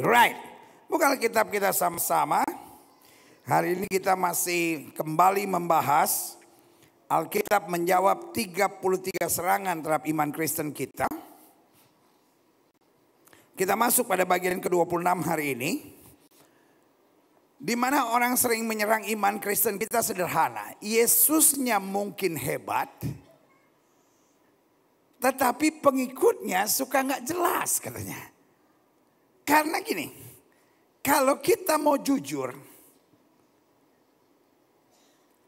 Right. Buka kitab kita sama-sama. Hari ini kita masih kembali membahas Alkitab menjawab 33 serangan terhadap iman Kristen kita. Kita masuk pada bagian ke-26 hari ini. Di mana orang sering menyerang iman Kristen kita sederhana. Yesusnya mungkin hebat. Tetapi pengikutnya suka nggak jelas katanya. Karena gini, kalau kita mau jujur,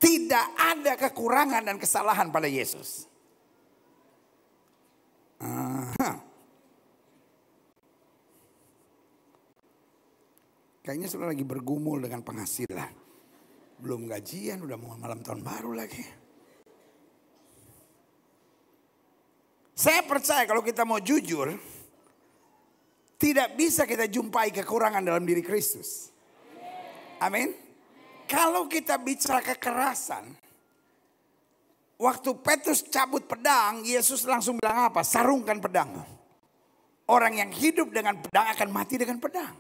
tidak ada kekurangan dan kesalahan pada Yesus. Aha. Kayaknya sudah lagi bergumul dengan penghasilan. Belum gajian, udah mau malam tahun baru lagi. Saya percaya kalau kita mau jujur, tidak bisa kita jumpai kekurangan dalam diri Kristus. Amin. Kalau kita bicara kekerasan, waktu Petrus cabut pedang, Yesus langsung bilang apa? Sarungkan pedang. Orang yang hidup dengan pedang akan mati dengan pedang.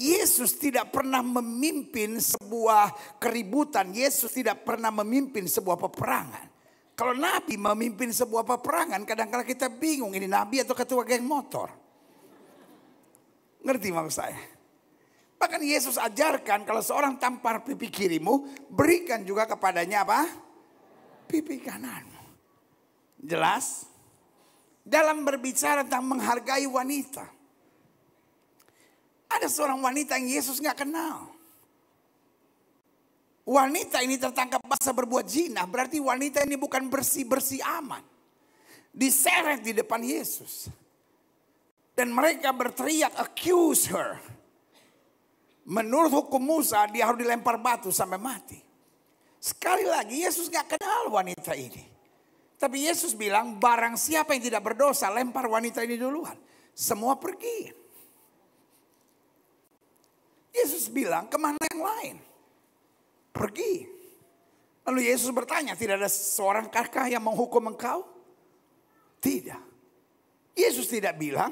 Yesus tidak pernah memimpin sebuah keributan. Yesus tidak pernah memimpin sebuah peperangan. Kalau nabi memimpin sebuah peperangan, kadang-kadang kita bingung ini nabi atau ketua geng motor. Ngerti maksud saya? Bahkan Yesus ajarkan kalau seorang tampar pipi kirimu, berikan juga kepadanya apa? Pipi kananmu. Jelas? Dalam berbicara tentang menghargai wanita. Ada seorang wanita yang Yesus gak kenal. Wanita ini tertangkap basah berbuat zina, berarti wanita ini bukan bersih-bersih aman. Diseret di depan Yesus. Dan mereka berteriak, accuse her. Menurut hukum Musa, dia harus dilempar batu sampai mati. Sekali lagi, Yesus gak kenal wanita ini. Tapi Yesus bilang, barang siapa yang tidak berdosa, lempar wanita ini duluan. Semua pergi. Yesus bilang, kemana yang lain? Pergi. Lalu Yesus bertanya, tidak ada seorang kakak yang menghukum engkau? Tidak. Yesus tidak bilang,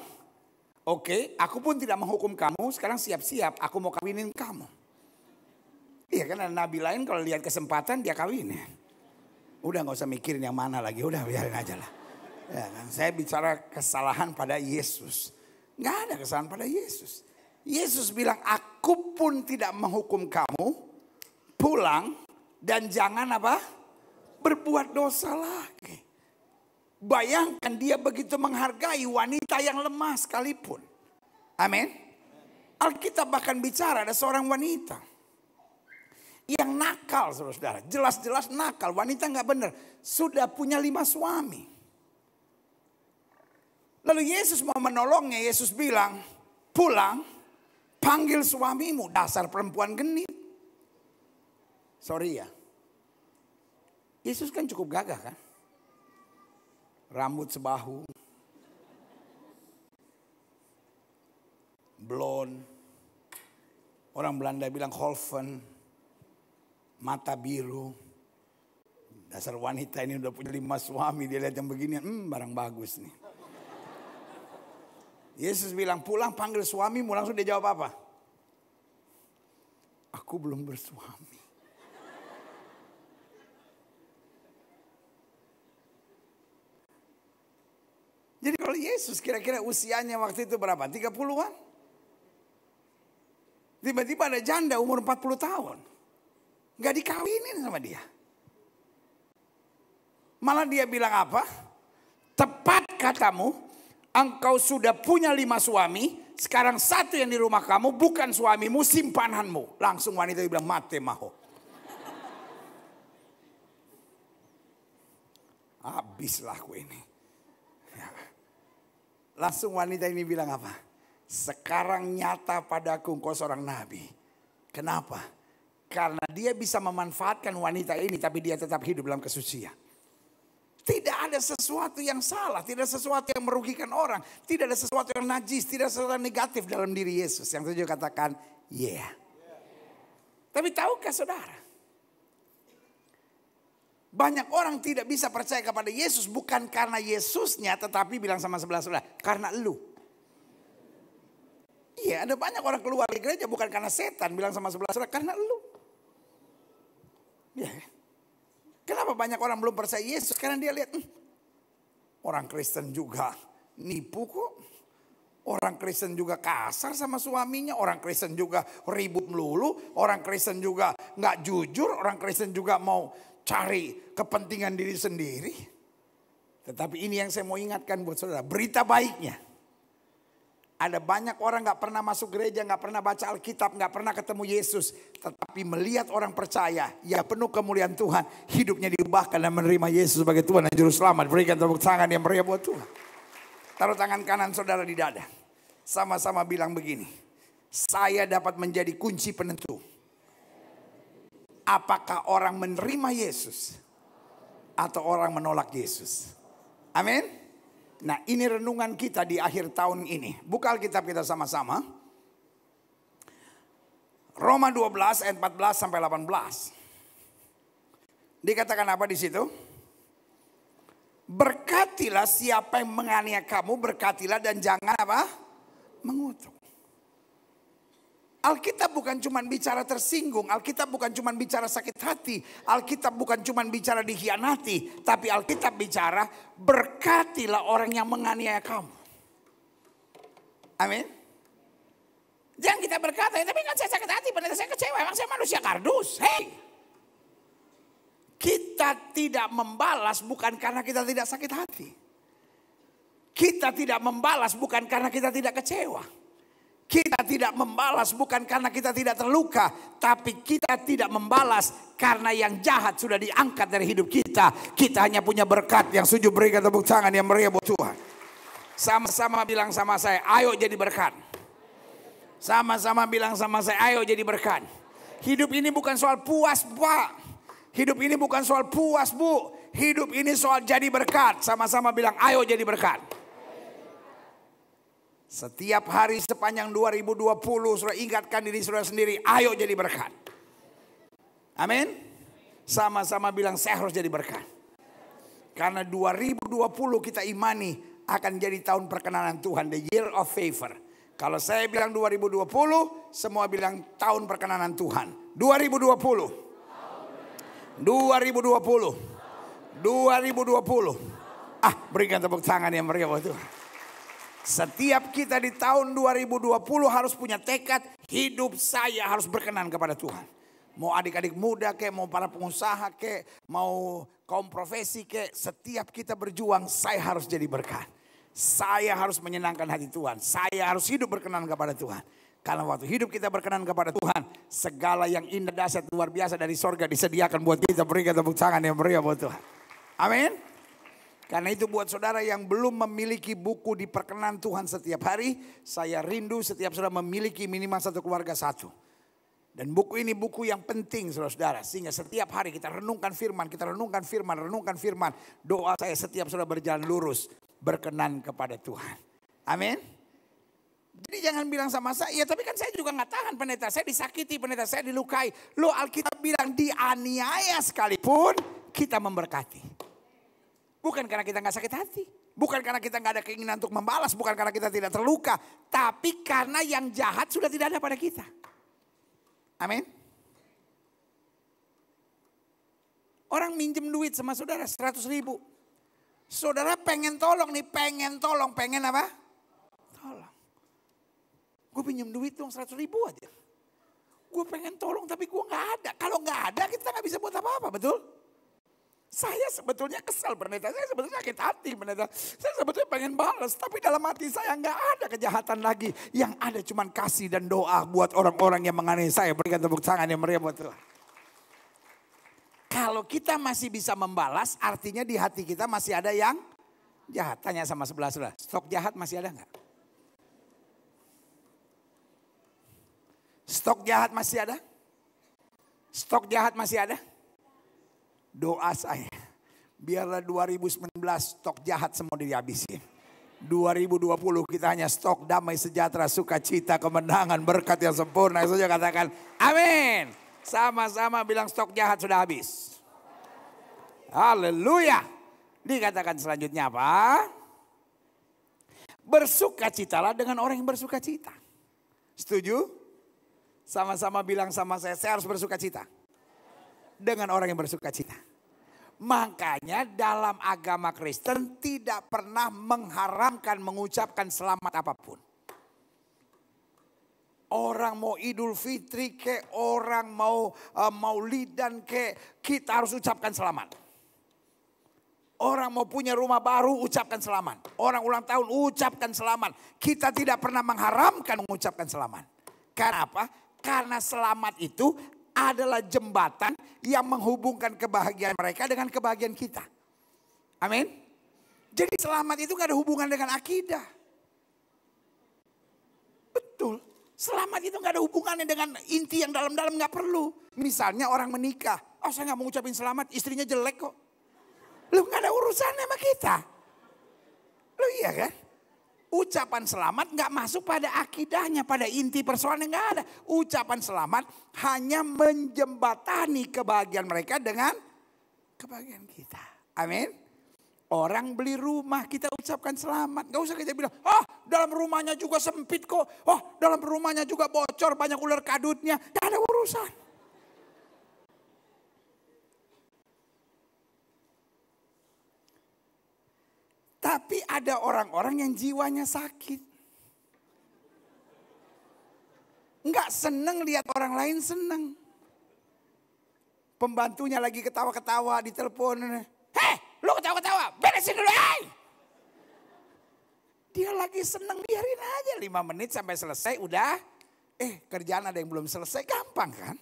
Oke, okay, aku pun tidak menghukum kamu, sekarang siap-siap aku mau kawinin kamu. Iya kan nabi lain kalau lihat kesempatan dia kawin. Udah nggak usah mikirin yang mana lagi, udah biarin aja lah. Ya kan? Saya bicara kesalahan pada Yesus. Nggak ada kesalahan pada Yesus. Yesus bilang, aku pun tidak menghukum kamu, pulang dan jangan apa? Berbuat dosa lagi. Bayangkan dia begitu menghargai wanita yang lemah sekalipun. Amin. Alkitab bahkan bicara ada seorang wanita yang nakal, saudara-saudara. Jelas-jelas nakal, wanita nggak benar. Sudah punya lima suami. Lalu Yesus mau menolongnya, Yesus bilang, pulang, panggil suamimu, dasar perempuan genit. Sorry ya. Yesus kan cukup gagah kan? rambut sebahu, blond, orang Belanda bilang Holven, mata biru. Dasar wanita ini udah punya lima suami, dia lihat yang begini, hmm barang bagus nih. Yesus bilang pulang panggil suamimu, langsung dia jawab apa? Aku belum bersuami. Kalau Yesus. Kira-kira usianya waktu itu berapa? 30-an? Tiba-tiba ada janda umur 40 tahun. Gak dikawinin sama dia. Malah dia bilang apa? Tepat katamu, engkau sudah punya lima suami, sekarang satu yang di rumah kamu bukan suamimu, simpananmu. Langsung wanita itu bilang, mate maho. Habislah aku ini. Langsung wanita ini bilang apa? Sekarang nyata padaku engkau seorang nabi. Kenapa? Karena dia bisa memanfaatkan wanita ini tapi dia tetap hidup dalam kesucian. Tidak ada sesuatu yang salah, tidak ada sesuatu yang merugikan orang, tidak ada sesuatu yang najis, tidak ada sesuatu yang negatif dalam diri Yesus. Yang saya juga katakan, yeah. yeah. Tapi tahukah saudara, banyak orang tidak bisa percaya kepada Yesus bukan karena Yesusnya tetapi bilang sama sebelah-sebelah karena lu. Iya ada banyak orang keluar dari gereja bukan karena setan bilang sama sebelah-sebelah karena lu. Ya. Kenapa banyak orang belum percaya Yesus? Karena dia lihat hm, orang Kristen juga nipu kok. Orang Kristen juga kasar sama suaminya, orang Kristen juga ribut melulu, orang Kristen juga nggak jujur, orang Kristen juga mau cari kepentingan diri sendiri. Tetapi ini yang saya mau ingatkan buat saudara, berita baiknya. Ada banyak orang gak pernah masuk gereja, gak pernah baca Alkitab, gak pernah ketemu Yesus. Tetapi melihat orang percaya, ya penuh kemuliaan Tuhan. Hidupnya diubahkan dan menerima Yesus sebagai Tuhan dan Juru Selamat. Berikan tepuk tangan yang meriah buat Tuhan. Taruh tangan kanan saudara di dada. Sama-sama bilang begini. Saya dapat menjadi kunci penentu apakah orang menerima Yesus atau orang menolak Yesus. Amin. Nah, ini renungan kita di akhir tahun ini. Buka Alkitab kita sama-sama. Roma 12 ayat 14 sampai 18. Dikatakan apa di situ? Berkatilah siapa yang menganiaya kamu, berkatilah dan jangan apa? Mengutuk. Alkitab bukan cuma bicara tersinggung, Alkitab bukan cuma bicara sakit hati, Alkitab bukan cuma bicara dikhianati, tapi Alkitab bicara berkatilah orang yang menganiaya kamu. Amin. Jangan kita berkata, ya, tapi kan saya sakit hati, benar saya kecewa, emang saya manusia kardus. Hei, kita tidak membalas bukan karena kita tidak sakit hati. Kita tidak membalas bukan karena kita tidak kecewa kita tidak membalas bukan karena kita tidak terluka, tapi kita tidak membalas karena yang jahat sudah diangkat dari hidup kita. Kita hanya punya berkat yang sujud berikan tepuk tangan yang meriah buat Tuhan. Sama-sama bilang sama saya, ayo jadi berkat. Sama-sama bilang sama saya, ayo jadi berkat. Hidup ini bukan soal puas, Pak. Hidup ini bukan soal puas, Bu. Hidup ini soal jadi berkat. Sama-sama bilang, ayo jadi berkat. Setiap hari sepanjang 2020 saudara ingatkan diri saudara sendiri, ayo jadi berkat. Amin. Sama-sama bilang saya harus jadi berkat. Karena 2020 kita imani akan jadi tahun perkenanan Tuhan, the year of favor. Kalau saya bilang 2020, semua bilang tahun perkenanan Tuhan. 2020. 2020. 2020. 2020. Ah, berikan tepuk tangan yang meriah buat Tuhan. Setiap kita di tahun 2020 harus punya tekad hidup saya harus berkenan kepada Tuhan. Mau adik-adik muda ke, mau para pengusaha ke, mau kaum profesi ke, setiap kita berjuang saya harus jadi berkat. Saya harus menyenangkan hati Tuhan. Saya harus hidup berkenan kepada Tuhan. Karena waktu hidup kita berkenan kepada Tuhan, segala yang indah dasar luar biasa dari sorga disediakan buat kita. Beri tepuk tangan yang beri buat Tuhan. Amin. Karena itu buat saudara yang belum memiliki buku di perkenan Tuhan setiap hari, saya rindu setiap saudara memiliki minimal satu keluarga satu. Dan buku ini buku yang penting saudara-saudara. Sehingga setiap hari kita renungkan firman, kita renungkan firman, renungkan firman. Doa saya setiap saudara berjalan lurus. Berkenan kepada Tuhan. Amin. Jadi jangan bilang sama saya, ya tapi kan saya juga gak tahan pendeta. Saya disakiti pendeta, saya dilukai. Lo Alkitab bilang dianiaya sekalipun kita memberkati. Bukan karena kita nggak sakit hati. Bukan karena kita nggak ada keinginan untuk membalas. Bukan karena kita tidak terluka. Tapi karena yang jahat sudah tidak ada pada kita. Amin. Orang minjem duit sama saudara 100 ribu. Saudara pengen tolong nih, pengen tolong, pengen apa? Tolong. Gue pinjem duit dong 100 ribu aja. Gue pengen tolong tapi gue gak ada. Kalau gak ada kita gak bisa buat apa-apa, betul? Saya sebetulnya kesal, pendeta, saya sebetulnya sakit hati pendeta. Saya sebetulnya pengen balas, tapi dalam hati saya nggak ada kejahatan lagi. Yang ada cuman kasih dan doa buat orang-orang yang menganiaya saya. Berikan tepuk tangan yang meriah buat Tuhan. Kalau kita masih bisa membalas, artinya di hati kita masih ada yang jahat. Tanya sama sebelah-sebelah, stok jahat masih ada nggak? Stok jahat masih ada? Stok jahat masih ada? Doa saya. Biarlah 2019 stok jahat semua dihabisi. 2020 kita hanya stok damai sejahtera, sukacita, kemenangan, berkat yang sempurna. Saja katakan amin. Sama-sama bilang stok jahat sudah habis. Haleluya. Dikatakan selanjutnya apa? Bersukacitalah dengan orang yang bersukacita. Setuju? Sama-sama bilang sama saya, saya harus bersukacita. Dengan orang yang bersukacita. Makanya dalam agama Kristen tidak pernah mengharamkan mengucapkan selamat apapun. Orang mau Idul Fitri ke, orang mau uh, Maulidan ke, kita harus ucapkan selamat. Orang mau punya rumah baru, ucapkan selamat. Orang ulang tahun, ucapkan selamat. Kita tidak pernah mengharamkan mengucapkan selamat. Karena apa? Karena selamat itu adalah jembatan yang menghubungkan kebahagiaan mereka dengan kebahagiaan kita. Amin. Jadi selamat itu gak ada hubungan dengan akidah. Betul. Selamat itu gak ada hubungannya dengan inti yang dalam-dalam gak perlu. Misalnya orang menikah. Oh saya gak mau ngucapin selamat, istrinya jelek kok. Lu gak ada urusannya sama kita. Lu iya kan? ucapan selamat nggak masuk pada akidahnya, pada inti persoalannya nggak ada. Ucapan selamat hanya menjembatani kebahagiaan mereka dengan kebahagiaan kita. Amin. Orang beli rumah kita ucapkan selamat. Gak usah kita bilang, oh dalam rumahnya juga sempit kok. Oh dalam rumahnya juga bocor banyak ular kadutnya. Gak ada urusan. Tapi ada orang-orang yang jiwanya sakit. Enggak seneng lihat orang lain seneng. Pembantunya lagi ketawa-ketawa di telepon. Heh, lu ketawa-ketawa, beresin dulu, hei! Dia lagi seneng, biarin aja lima menit sampai selesai, udah. Eh, kerjaan ada yang belum selesai, gampang kan?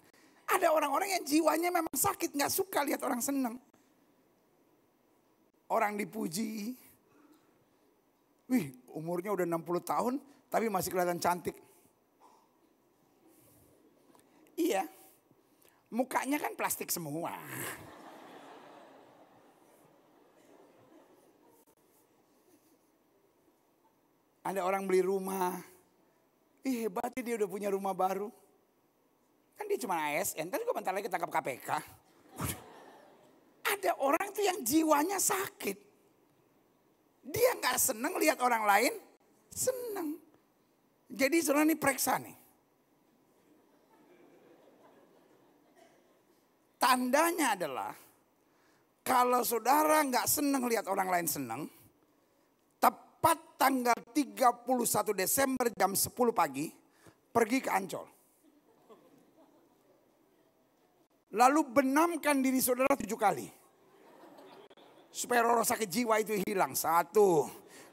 Ada orang-orang yang jiwanya memang sakit, nggak suka lihat orang seneng. Orang dipuji, Wih, umurnya udah 60 tahun tapi masih kelihatan cantik. Iya. Mukanya kan plastik semua. Ada orang beli rumah. Ih hebat dia udah punya rumah baru. Kan dia cuma ASN, kan juga bentar lagi tangkap KPK. Ada orang tuh yang jiwanya sakit. Dia nggak seneng lihat orang lain seneng. Jadi saudara ini periksa nih. Tandanya adalah kalau saudara nggak seneng lihat orang lain seneng, tepat tanggal 31 Desember jam 10 pagi, pergi ke Ancol. Lalu benamkan diri saudara tujuh kali supaya roh sakit jiwa itu hilang. Satu,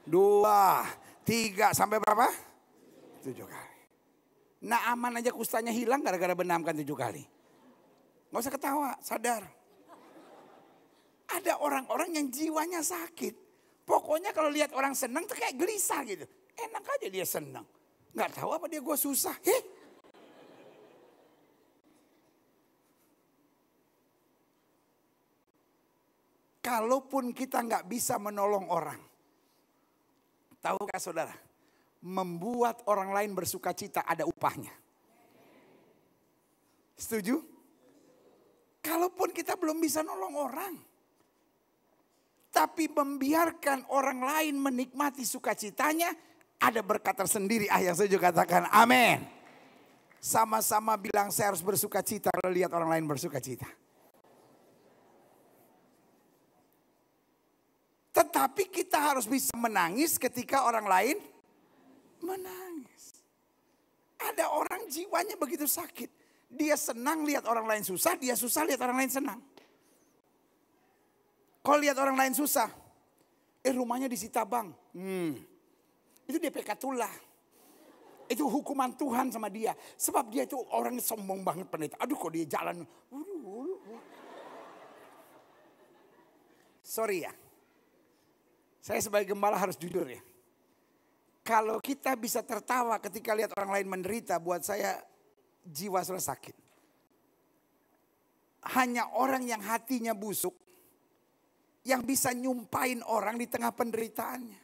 dua, tiga, sampai berapa? Tujuh kali. Nah aman aja kustanya hilang gara-gara benamkan tujuh kali. Gak usah ketawa, sadar. Ada orang-orang yang jiwanya sakit. Pokoknya kalau lihat orang senang tuh kayak gelisah gitu. Enak aja dia senang. Gak tahu apa dia gue susah. Heh, kalaupun kita nggak bisa menolong orang. Tahukah saudara, membuat orang lain bersuka cita ada upahnya. Setuju? Kalaupun kita belum bisa nolong orang. Tapi membiarkan orang lain menikmati sukacitanya ada berkat tersendiri. Ah yang saya juga katakan amin. Sama-sama bilang saya harus bersuka cita kalau lihat orang lain bersuka cita. Tetapi kita harus bisa menangis ketika orang lain menangis. Ada orang jiwanya begitu sakit. Dia senang lihat orang lain susah, dia susah lihat orang lain senang. Kalau lihat orang lain susah, eh rumahnya disita bang. Hmm. Itu dia tulah. Itu hukuman Tuhan sama dia. Sebab dia itu orang sombong banget pendeta. Aduh kok dia jalan. Sorry ya. Saya sebagai gembala harus jujur ya. Kalau kita bisa tertawa ketika lihat orang lain menderita, buat saya jiwa sudah sakit. Hanya orang yang hatinya busuk, yang bisa nyumpain orang di tengah penderitaannya.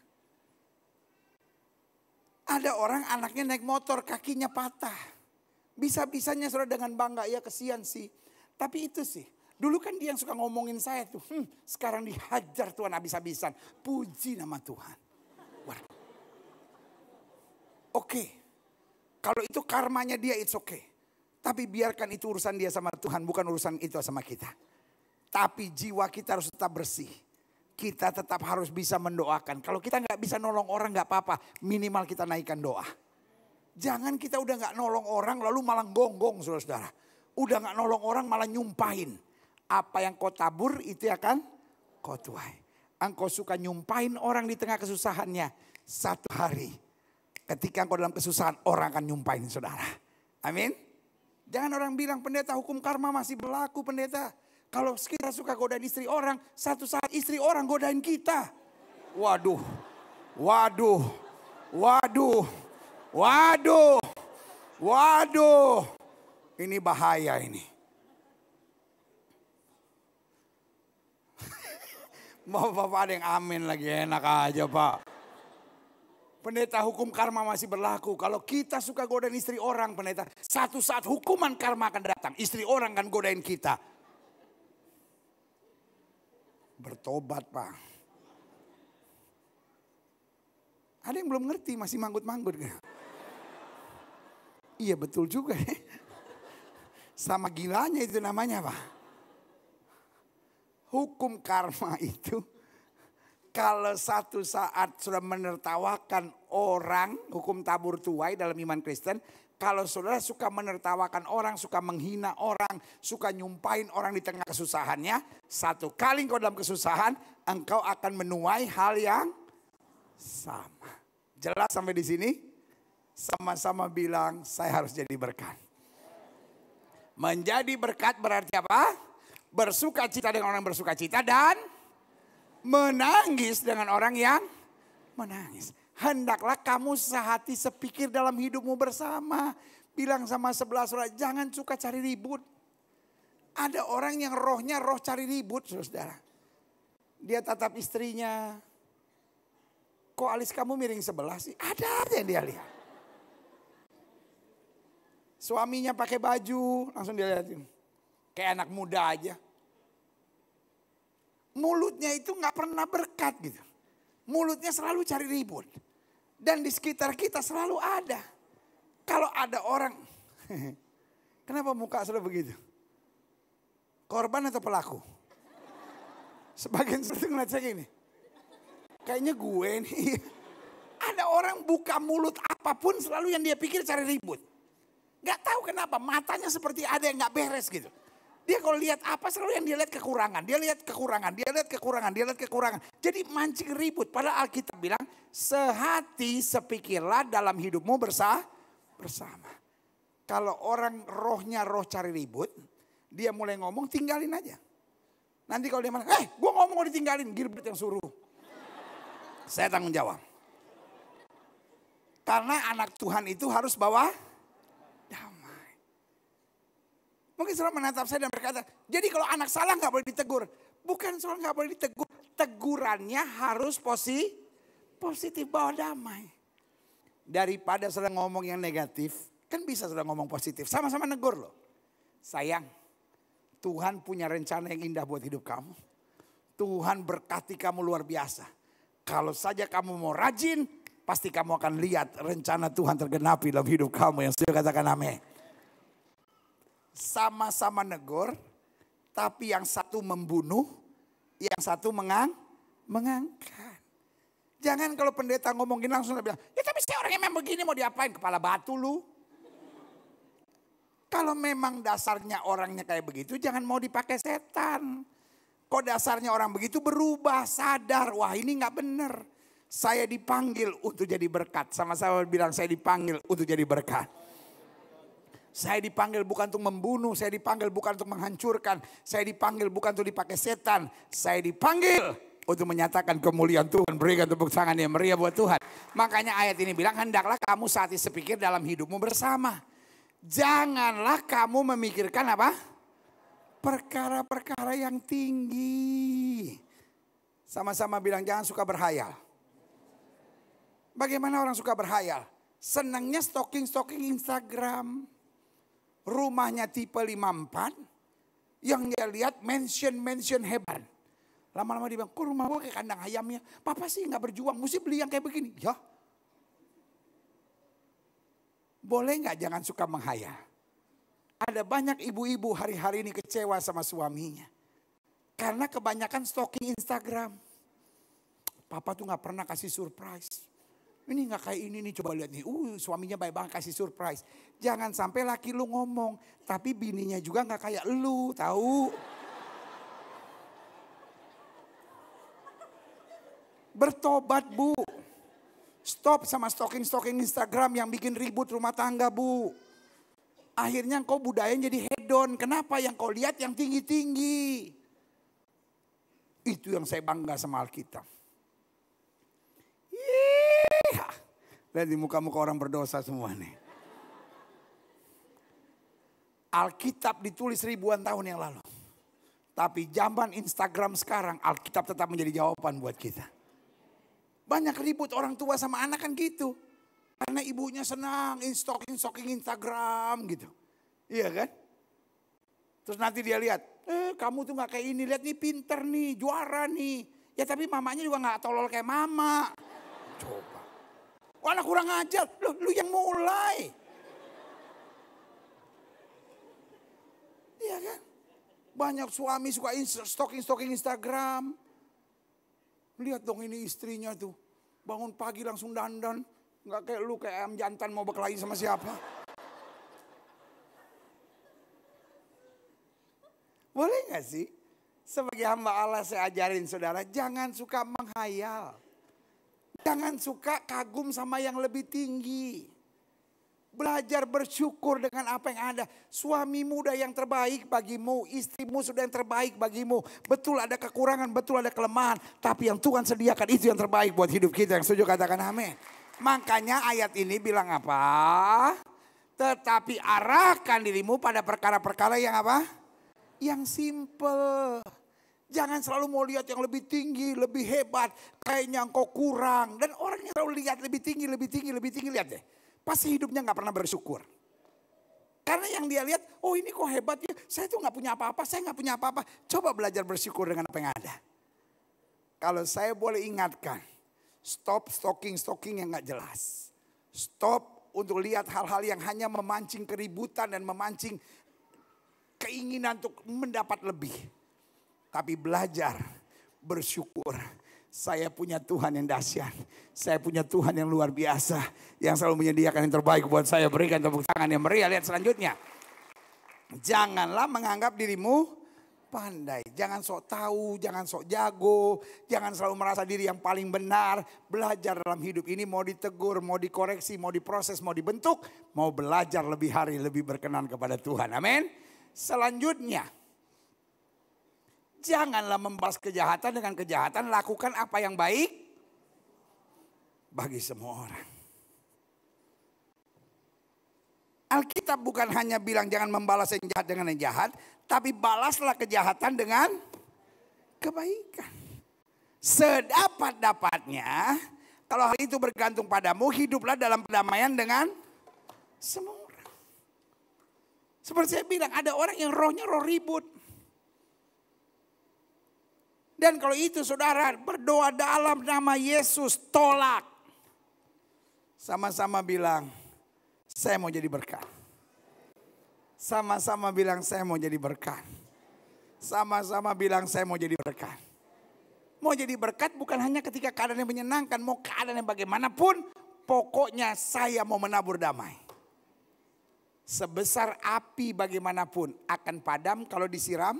Ada orang anaknya naik motor, kakinya patah. Bisa-bisanya sudah dengan bangga, ya kesian sih. Tapi itu sih, Dulu kan dia yang suka ngomongin saya tuh. Hmm, sekarang dihajar Tuhan habis-habisan. Puji nama Tuhan. Oke. Okay. Kalau itu karmanya dia it's okay. Tapi biarkan itu urusan dia sama Tuhan. Bukan urusan itu sama kita. Tapi jiwa kita harus tetap bersih. Kita tetap harus bisa mendoakan. Kalau kita nggak bisa nolong orang nggak apa-apa. Minimal kita naikkan doa. Jangan kita udah nggak nolong orang lalu malah gonggong saudara-saudara. Udah nggak nolong orang malah nyumpahin apa yang kau tabur itu akan ya kau tuai. Engkau suka nyumpain orang di tengah kesusahannya. Satu hari ketika engkau dalam kesusahan orang akan nyumpain saudara. Amin. Jangan orang bilang pendeta hukum karma masih berlaku pendeta. Kalau kita suka godain istri orang, satu saat istri orang godain kita. Waduh, waduh, waduh, waduh, waduh. Ini bahaya ini. Mau Bapak ada yang amin lagi enak aja Pak. Pendeta hukum karma masih berlaku. Kalau kita suka godain istri orang pendeta. Satu saat hukuman karma akan datang. Istri orang kan godain kita. Bertobat pak. Ada yang belum ngerti masih manggut-manggut. iya betul juga. Sama gilanya itu namanya pak hukum karma itu kalau satu saat sudah menertawakan orang, hukum tabur tuai dalam iman Kristen, kalau saudara suka menertawakan orang, suka menghina orang, suka nyumpain orang di tengah kesusahannya, satu kali engkau dalam kesusahan, engkau akan menuai hal yang sama. Jelas sampai di sini? Sama-sama bilang, saya harus jadi berkat. Menjadi berkat berarti apa? bersuka cita dengan orang bersuka cita dan menangis dengan orang yang menangis. Hendaklah kamu sehati sepikir dalam hidupmu bersama. Bilang sama sebelah surat, jangan suka cari ribut. Ada orang yang rohnya roh cari ribut, saudara. Dia tatap istrinya. Kok alis kamu miring sebelah sih? Ada aja yang dia lihat. Suaminya pakai baju, langsung dia liatin Kayak anak muda aja. Mulutnya itu nggak pernah berkat gitu. Mulutnya selalu cari ribut. Dan di sekitar kita selalu ada. Kalau ada orang. Kenapa muka selalu begitu? Korban atau pelaku? Sebagian sering ngeliat saya gini. Kayaknya gue nih. Ada orang buka mulut apapun selalu yang dia pikir cari ribut. Gak tahu kenapa matanya seperti ada yang gak beres gitu. Dia kalau lihat apa selalu yang dia lihat kekurangan. Dia lihat kekurangan, dia lihat kekurangan, dia lihat kekurangan. Jadi mancing ribut. Padahal Alkitab bilang, sehati sepikirlah dalam hidupmu bersah, bersama. Kalau orang rohnya roh cari ribut, dia mulai ngomong tinggalin aja. Nanti kalau dia mana, eh gue ngomong mau ditinggalin. Gilbert yang suruh. Saya tanggung jawab. Karena anak Tuhan itu harus bawa Mungkin saudara menatap saya dan berkata, jadi kalau anak salah nggak boleh ditegur. Bukan soal nggak boleh ditegur, tegurannya harus posi, positif bawa damai. Daripada saudara ngomong yang negatif, kan bisa saudara ngomong positif. Sama-sama negur loh. Sayang, Tuhan punya rencana yang indah buat hidup kamu. Tuhan berkati kamu luar biasa. Kalau saja kamu mau rajin, pasti kamu akan lihat rencana Tuhan tergenapi dalam hidup kamu. Yang sudah katakan amin sama-sama negor, tapi yang satu membunuh, yang satu mengang, mengangkat. Jangan kalau pendeta ngomongin langsung bilang, ya tapi saya orangnya memang begini mau diapain, kepala batu lu. Kalau memang dasarnya orangnya kayak begitu, jangan mau dipakai setan. Kok dasarnya orang begitu berubah, sadar, wah ini gak bener. Saya dipanggil untuk jadi berkat. Sama-sama bilang saya dipanggil untuk jadi berkat. Saya dipanggil bukan untuk membunuh, saya dipanggil bukan untuk menghancurkan, saya dipanggil bukan untuk dipakai setan, saya dipanggil untuk menyatakan kemuliaan Tuhan. Berikan tepuk tangan yang meriah buat Tuhan. Makanya ayat ini bilang, hendaklah kamu saat sepikir dalam hidupmu bersama. Janganlah kamu memikirkan apa? Perkara-perkara yang tinggi. Sama-sama bilang jangan suka berhayal. Bagaimana orang suka berhayal? Senangnya stalking-stalking Instagram rumahnya tipe 54, yang dia lihat mansion-mansion hebat. Lama-lama dia bilang, kok rumah gue kayak kandang ayamnya? Papa sih nggak berjuang, mesti beli yang kayak begini. Ya, boleh nggak jangan suka menghayal? Ada banyak ibu-ibu hari-hari ini kecewa sama suaminya. Karena kebanyakan stalking Instagram. Papa tuh nggak pernah kasih surprise. Ini nggak kayak ini nih coba lihat nih. Uh suaminya baik banget kasih surprise. Jangan sampai laki lu ngomong. Tapi bininya juga nggak kayak lu tahu. Bertobat bu. Stop sama stalking-stalking Instagram yang bikin ribut rumah tangga bu. Akhirnya kau budayanya jadi hedon. Kenapa yang kau lihat yang tinggi-tinggi? Itu yang saya bangga sama Alkitab. Iya. Lihat di muka-muka orang berdosa semua nih. Alkitab ditulis ribuan tahun yang lalu. Tapi zaman Instagram sekarang Alkitab tetap menjadi jawaban buat kita. Banyak ribut orang tua sama anak kan gitu. Karena ibunya senang installing instoking Instagram gitu. Iya kan? Terus nanti dia lihat, eh kamu tuh gak kayak ini, lihat nih pinter nih, juara nih. Ya tapi mamanya juga gak tolol kayak mama. Coba. Wah, kurang ajar. Lu, lu yang mulai. Iya kan? Banyak suami suka stalking-stalking Instagram. Lihat dong ini istrinya tuh. Bangun pagi langsung dandan. Nggak kayak lu kayak ayam jantan mau berkelahi sama siapa. Boleh nggak sih? Sebagai hamba Allah saya ajarin saudara, jangan suka menghayal. Jangan suka kagum sama yang lebih tinggi. Belajar bersyukur dengan apa yang ada. Suami muda yang terbaik bagimu. Istrimu sudah yang terbaik bagimu. Betul ada kekurangan, betul ada kelemahan. Tapi yang Tuhan sediakan itu yang terbaik buat hidup kita. Yang setuju katakan amin. Makanya ayat ini bilang apa? Tetapi arahkan dirimu pada perkara-perkara yang apa? Yang simple Jangan selalu mau lihat yang lebih tinggi, lebih hebat. Kayaknya engkau kurang. Dan orang yang selalu lihat lebih tinggi, lebih tinggi, lebih tinggi. Lihat deh. Pasti hidupnya gak pernah bersyukur. Karena yang dia lihat, oh ini kok hebat ya. Saya tuh gak punya apa-apa, saya gak punya apa-apa. Coba belajar bersyukur dengan apa yang ada. Kalau saya boleh ingatkan, stop stalking-stalking yang gak jelas. Stop untuk lihat hal-hal yang hanya memancing keributan dan memancing keinginan untuk mendapat lebih. Tapi belajar bersyukur. Saya punya Tuhan yang dahsyat. Saya punya Tuhan yang luar biasa. Yang selalu menyediakan yang terbaik buat saya. Berikan tepuk tangan yang meriah. Lihat selanjutnya. Janganlah menganggap dirimu pandai, jangan sok tahu, jangan sok jago, jangan selalu merasa diri yang paling benar. Belajar dalam hidup ini mau ditegur, mau dikoreksi, mau diproses, mau dibentuk, mau belajar lebih hari lebih berkenan kepada Tuhan. Amin. Selanjutnya, Janganlah membalas kejahatan dengan kejahatan, lakukan apa yang baik bagi semua orang. Alkitab bukan hanya bilang jangan membalas yang jahat dengan yang jahat, tapi balaslah kejahatan dengan kebaikan. Sedapat-dapatnya, kalau hal itu bergantung padamu, hiduplah dalam perdamaian dengan semua orang. Seperti saya bilang, ada orang yang rohnya roh ribut. Dan kalau itu saudara berdoa dalam nama Yesus tolak. Sama-sama bilang saya mau jadi berkat. Sama-sama bilang saya mau jadi berkat. Sama-sama bilang saya mau jadi berkat. Mau jadi berkat bukan hanya ketika keadaan yang menyenangkan. Mau keadaan yang bagaimanapun pokoknya saya mau menabur damai. Sebesar api bagaimanapun akan padam kalau disiram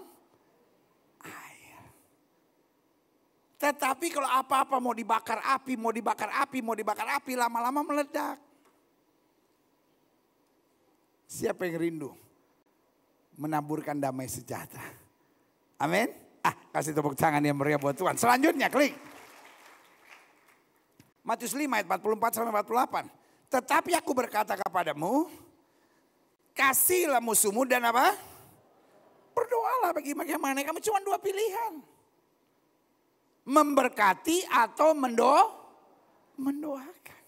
Tetapi kalau apa-apa mau dibakar api, mau dibakar api, mau dibakar api, lama-lama meledak. Siapa yang rindu menaburkan damai sejahtera? Amin. Ah, kasih tepuk tangan yang meriah buat Tuhan. Selanjutnya klik. Matius 5 ayat 44 sampai 48. Tetapi aku berkata kepadamu, kasihlah musuhmu dan apa? Berdoalah bagi bagaimana. Kamu cuma dua pilihan memberkati atau mendo mendoakan.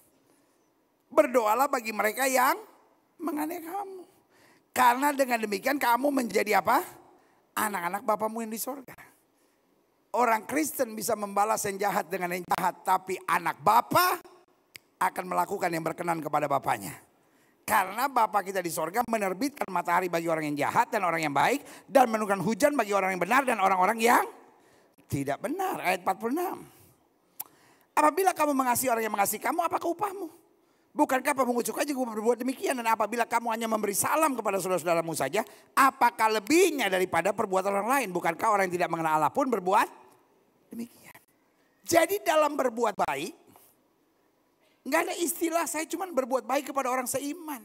Berdoalah bagi mereka yang menganiaya kamu. Karena dengan demikian kamu menjadi apa? Anak-anak Bapamu yang di sorga. Orang Kristen bisa membalas yang jahat dengan yang jahat. Tapi anak Bapa akan melakukan yang berkenan kepada Bapaknya. Karena Bapak kita di sorga menerbitkan matahari bagi orang yang jahat dan orang yang baik. Dan menurunkan hujan bagi orang yang benar dan orang-orang yang tidak benar, ayat 46. Apabila kamu mengasihi orang yang mengasihi kamu, apakah upahmu? Bukankah pengunjuk juga berbuat demikian? Dan apabila kamu hanya memberi salam kepada saudara-saudaramu saja, apakah lebihnya daripada perbuatan orang lain? Bukankah orang yang tidak mengenal Allah pun berbuat demikian? Jadi dalam berbuat baik, nggak ada istilah saya cuma berbuat baik kepada orang seiman.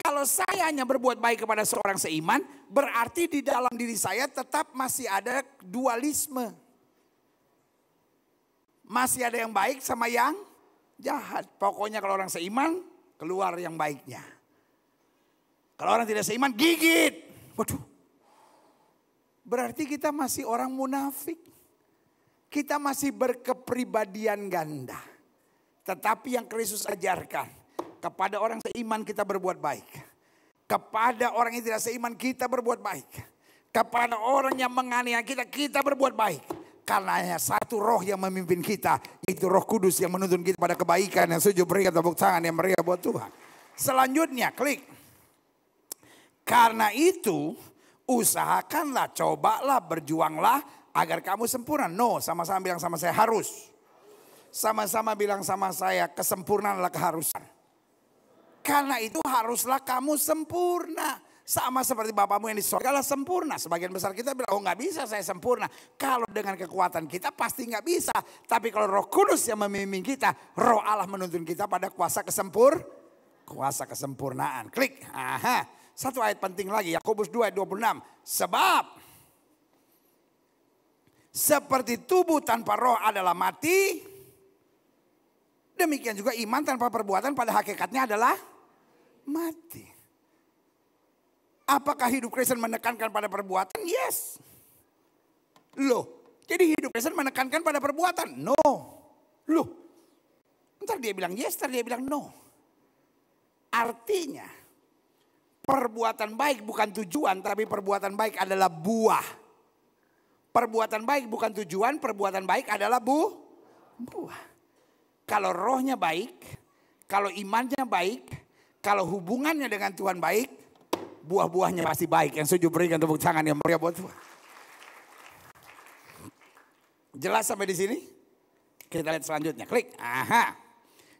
Kalau saya hanya berbuat baik kepada seorang seiman, berarti di dalam diri saya tetap masih ada dualisme. Masih ada yang baik sama yang jahat. Pokoknya kalau orang seiman, keluar yang baiknya. Kalau orang tidak seiman, gigit. Waduh. Berarti kita masih orang munafik. Kita masih berkepribadian ganda. Tetapi yang Kristus ajarkan, kepada orang seiman kita berbuat baik. Kepada orang yang tidak seiman kita berbuat baik. Kepada orang yang menganiaya kita, kita berbuat baik. Karena hanya satu roh yang memimpin kita. yaitu roh kudus yang menuntun kita pada kebaikan. Yang sujud berikan tepuk tangan yang meriah buat Tuhan. Selanjutnya klik. Karena itu usahakanlah, cobalah, berjuanglah agar kamu sempurna. No, sama-sama bilang sama saya harus. Sama-sama bilang sama saya kesempurnaan adalah keharusan. Karena itu haruslah kamu sempurna. Sama seperti Bapakmu yang di surga sempurna. Sebagian besar kita bilang, oh nggak bisa saya sempurna. Kalau dengan kekuatan kita pasti nggak bisa. Tapi kalau roh kudus yang memimpin kita, roh Allah menuntun kita pada kuasa kesempur. Kuasa kesempurnaan. Klik. Aha. Satu ayat penting lagi, Yakobus 2 ayat 26. Sebab seperti tubuh tanpa roh adalah mati, demikian juga iman tanpa perbuatan pada hakikatnya adalah mati. Apakah hidup Kristen menekankan pada perbuatan? Yes. Loh, jadi hidup Kristen menekankan pada perbuatan? No. Loh, ntar dia bilang yes, ntar dia bilang no. Artinya, perbuatan baik bukan tujuan, tapi perbuatan baik adalah buah. Perbuatan baik bukan tujuan, perbuatan baik adalah bu, buah. Kalau rohnya baik, kalau imannya baik, kalau hubungannya dengan Tuhan baik, buah-buahnya pasti baik. Yang setuju berikan tepuk tangan yang meriah buat Tuhan. Jelas sampai di sini? Kita lihat selanjutnya. Klik. Aha.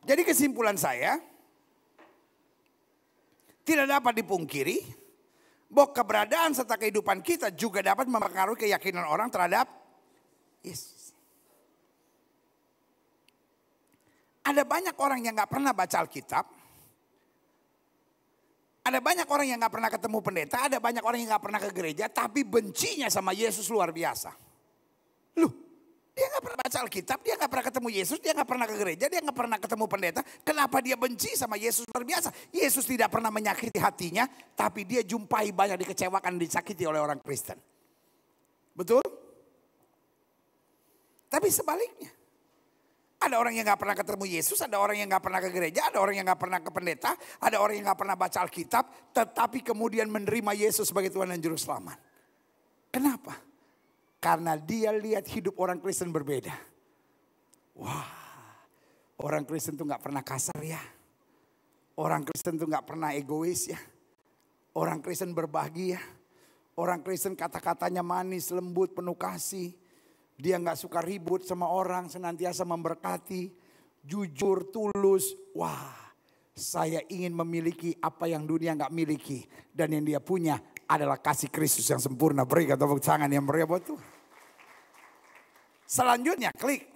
Jadi kesimpulan saya, tidak dapat dipungkiri bahwa keberadaan serta kehidupan kita juga dapat mempengaruhi keyakinan orang terhadap Yesus. Ada banyak orang yang nggak pernah baca Alkitab, ada banyak orang yang gak pernah ketemu pendeta, ada banyak orang yang gak pernah ke gereja, tapi bencinya sama Yesus luar biasa. Loh, dia gak pernah baca Alkitab, dia gak pernah ketemu Yesus, dia gak pernah ke gereja, dia gak pernah ketemu pendeta. Kenapa dia benci sama Yesus luar biasa? Yesus tidak pernah menyakiti hatinya, tapi dia jumpai banyak dikecewakan, disakiti oleh orang Kristen. Betul? Tapi sebaliknya, ada orang yang gak pernah ketemu Yesus, ada orang yang gak pernah ke gereja, ada orang yang gak pernah ke pendeta, ada orang yang gak pernah baca Alkitab, tetapi kemudian menerima Yesus sebagai Tuhan dan Juru Selamat. Kenapa? Karena dia lihat hidup orang Kristen berbeda. Wah, orang Kristen tuh gak pernah kasar ya. Orang Kristen tuh gak pernah egois ya. Orang Kristen berbahagia. Orang Kristen kata-katanya manis, lembut, penuh kasih dia nggak suka ribut sama orang, senantiasa memberkati, jujur, tulus. Wah, saya ingin memiliki apa yang dunia nggak miliki dan yang dia punya adalah kasih Kristus yang sempurna. Berikan kata tangan yang meriah buat Tuhan. Selanjutnya klik.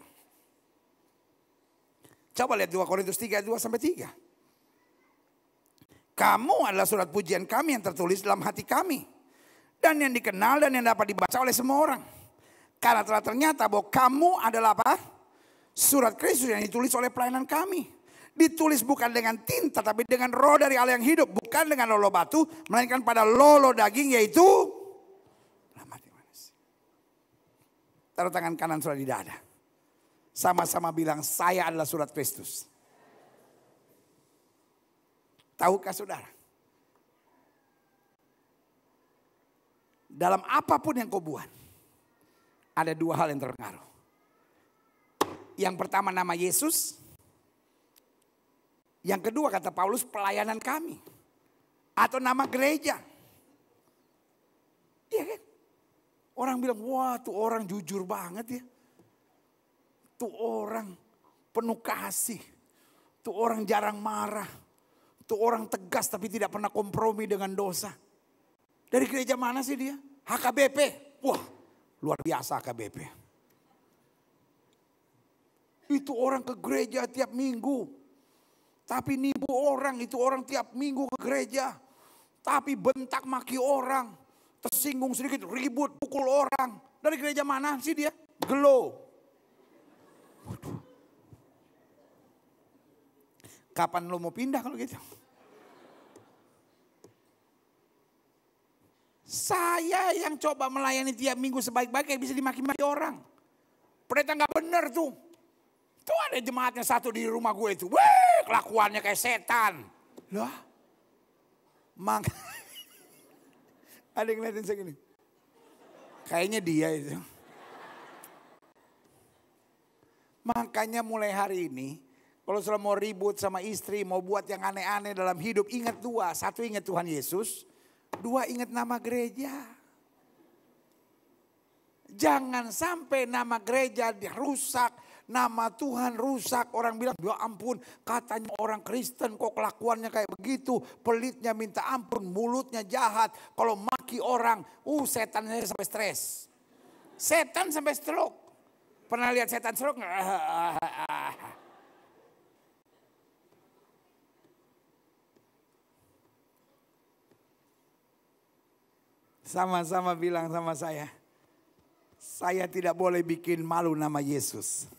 Coba lihat 2 Korintus 3 2 sampai 3. Kamu adalah surat pujian kami yang tertulis dalam hati kami. Dan yang dikenal dan yang dapat dibaca oleh semua orang. Karena telah ternyata bahwa kamu adalah apa? Surat Kristus yang ditulis oleh pelayanan kami. Ditulis bukan dengan tinta tapi dengan roh dari Allah yang hidup. Bukan dengan lolo batu. Melainkan pada lolo daging yaitu. Taruh tangan kanan sudah di dada. Sama-sama bilang saya adalah surat Kristus. Tahukah saudara? Dalam apapun yang kau buat ada dua hal yang terpengaruh. Yang pertama nama Yesus. Yang kedua kata Paulus pelayanan kami. Atau nama gereja. Iya kan? Orang bilang, wah tuh orang jujur banget ya. Tuh orang penuh kasih. Tuh orang jarang marah. Tuh orang tegas tapi tidak pernah kompromi dengan dosa. Dari gereja mana sih dia? HKBP. Wah Luar biasa KBP. Itu orang ke gereja tiap minggu. Tapi nipu orang, itu orang tiap minggu ke gereja. Tapi bentak maki orang. Tersinggung sedikit, ribut, pukul orang. Dari gereja mana sih dia? Gelo. Kapan lo mau pindah kalau gitu? Saya yang coba melayani tiap minggu sebaik-baiknya bisa dimaki-maki orang. Pendeta nggak bener tuh. Tuh ada jemaatnya satu di rumah gue itu. Wih, kelakuannya kayak setan. Loh, mak ada yang ngeliatin saya Kayaknya dia itu. Makanya mulai hari ini, kalau sudah mau ribut sama istri, mau buat yang aneh-aneh dalam hidup, ingat dua. Satu ingat Tuhan Yesus, Dua ingat nama gereja. Jangan sampai nama gereja rusak, nama Tuhan rusak. Orang bilang, ya ampun katanya orang Kristen kok kelakuannya kayak begitu. Pelitnya minta ampun, mulutnya jahat. Kalau maki orang, uh setannya sampai stres. Setan sampai stroke. Pernah lihat setan stroke? Sama-sama bilang sama saya. Saya tidak boleh bikin malu nama Yesus.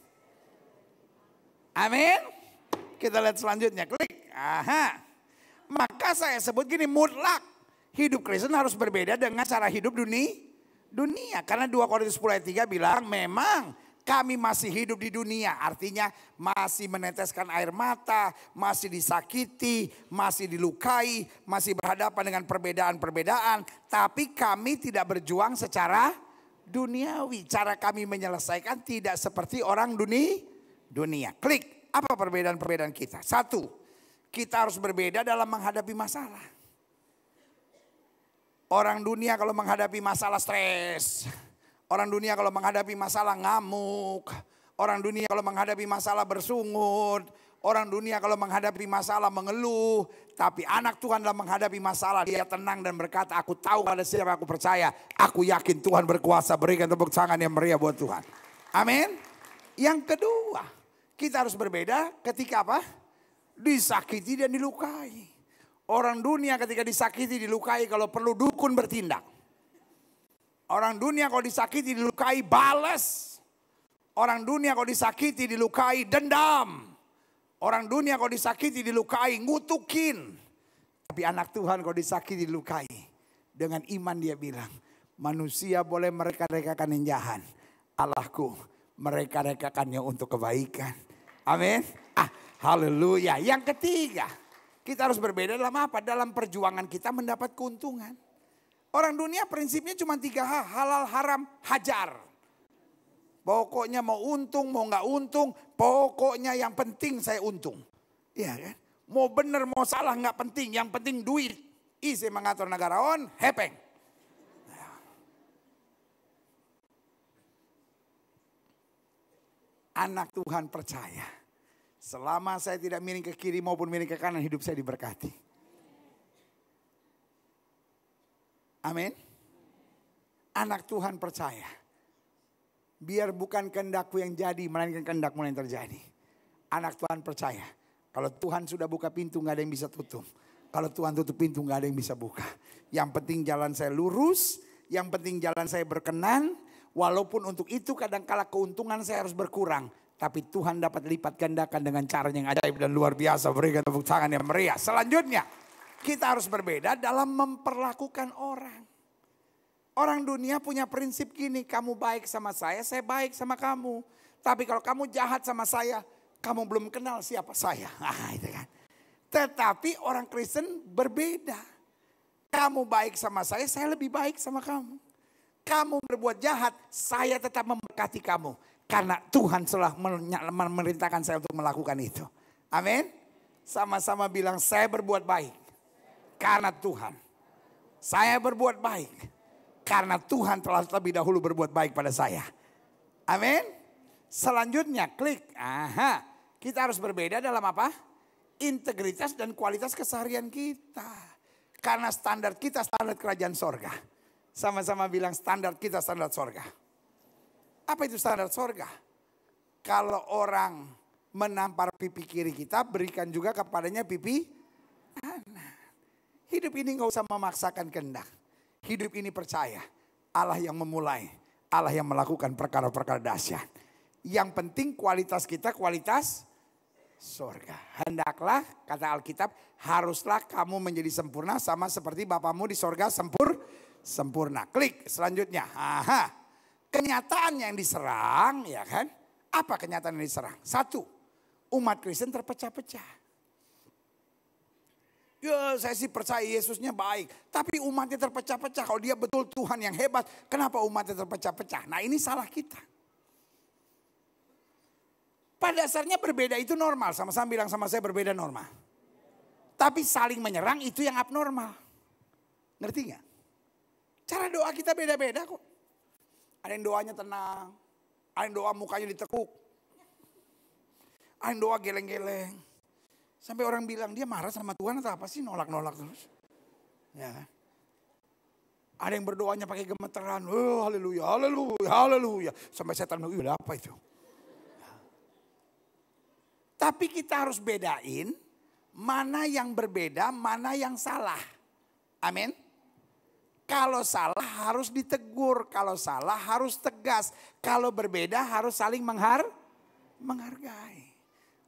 Amin. Kita lihat selanjutnya. Klik. Aha. Maka saya sebut gini mutlak. Hidup Kristen harus berbeda dengan cara hidup dunia. Dunia. Karena 2 Korintus 10 ayat 3 bilang memang kami masih hidup di dunia. Artinya masih meneteskan air mata, masih disakiti, masih dilukai, masih berhadapan dengan perbedaan-perbedaan. Tapi kami tidak berjuang secara duniawi. Cara kami menyelesaikan tidak seperti orang dunia. dunia. Klik, apa perbedaan-perbedaan kita? Satu, kita harus berbeda dalam menghadapi masalah. Orang dunia kalau menghadapi masalah stres, Orang dunia kalau menghadapi masalah ngamuk, orang dunia kalau menghadapi masalah bersungut, orang dunia kalau menghadapi masalah mengeluh, tapi anak Tuhan dalam menghadapi masalah dia tenang dan berkata, aku tahu pada siapa aku percaya, aku yakin Tuhan berkuasa, berikan tepuk tangan yang meriah buat Tuhan. Amin. Yang kedua, kita harus berbeda ketika apa? Disakiti dan dilukai. Orang dunia ketika disakiti, dilukai kalau perlu dukun bertindak. Orang dunia kalau disakiti dilukai balas. Orang dunia kalau disakiti dilukai dendam. Orang dunia kalau disakiti dilukai ngutukin. Tapi anak Tuhan kalau disakiti dilukai. Dengan iman dia bilang, manusia boleh mereka-rekakan yang jahat. Allahku mereka-rekakannya untuk kebaikan. Amin. Ah, haleluya. Yang ketiga, kita harus berbeda dalam apa? Dalam perjuangan kita mendapat keuntungan. Orang dunia prinsipnya cuma tiga hal, halal, haram, hajar. Pokoknya mau untung, mau nggak untung, pokoknya yang penting saya untung. Iya kan? Mau benar, mau salah nggak penting, yang penting duit. Isi mengatur negara on hepeng. Anak Tuhan percaya. Selama saya tidak miring ke kiri maupun miring ke kanan, hidup saya diberkati. Amin. Anak Tuhan percaya. Biar bukan kehendakku yang jadi, melainkan kehendakmu yang terjadi. Anak Tuhan percaya. Kalau Tuhan sudah buka pintu, nggak ada yang bisa tutup. Kalau Tuhan tutup pintu, nggak ada yang bisa buka. Yang penting jalan saya lurus, yang penting jalan saya berkenan. Walaupun untuk itu kadang kala keuntungan saya harus berkurang. Tapi Tuhan dapat lipat gandakan dengan cara yang ajaib dan luar biasa. Berikan tepuk tangan yang meriah. Selanjutnya kita harus berbeda dalam memperlakukan orang. Orang dunia punya prinsip gini, kamu baik sama saya, saya baik sama kamu. Tapi kalau kamu jahat sama saya, kamu belum kenal siapa saya. Ah, itu kan. Tetapi orang Kristen berbeda. Kamu baik sama saya, saya lebih baik sama kamu. Kamu berbuat jahat, saya tetap memberkati kamu. Karena Tuhan telah memerintahkan saya untuk melakukan itu. Amin. Sama-sama bilang saya berbuat baik karena Tuhan. Saya berbuat baik karena Tuhan telah terlebih dahulu berbuat baik pada saya. Amin. Selanjutnya klik. Aha. Kita harus berbeda dalam apa? Integritas dan kualitas keseharian kita. Karena standar kita standar kerajaan sorga. Sama-sama bilang standar kita standar sorga. Apa itu standar sorga? Kalau orang menampar pipi kiri kita, berikan juga kepadanya pipi kanan. Hidup ini nggak usah memaksakan kehendak. Hidup ini percaya Allah yang memulai, Allah yang melakukan perkara-perkara dahsyat. Yang penting kualitas kita kualitas surga. Hendaklah kata Alkitab haruslah kamu menjadi sempurna sama seperti Bapamu di surga sempur sempurna. Klik selanjutnya. Aha. Kenyataan yang diserang ya kan? Apa kenyataan yang diserang? Satu, umat Kristen terpecah-pecah. Ya saya sih percaya Yesusnya baik. Tapi umatnya terpecah-pecah. Kalau dia betul Tuhan yang hebat. Kenapa umatnya terpecah-pecah? Nah ini salah kita. Pada dasarnya berbeda itu normal. Sama-sama bilang sama saya berbeda normal. Tapi saling menyerang itu yang abnormal. Ngerti gak? Cara doa kita beda-beda kok. Ada yang doanya tenang. Ada yang doa mukanya ditekuk. Ada yang doa geleng-geleng. Sampai orang bilang dia marah sama Tuhan atau apa sih nolak-nolak terus. Ya kan? Ada yang berdoanya pakai gemeteran. Oh, haleluya, haleluya, haleluya. Sampai setan bilang, apa itu? Tapi kita harus bedain mana yang berbeda, mana yang salah. Amin. Kalau salah harus ditegur, kalau salah harus tegas, kalau berbeda harus saling menghar menghargai.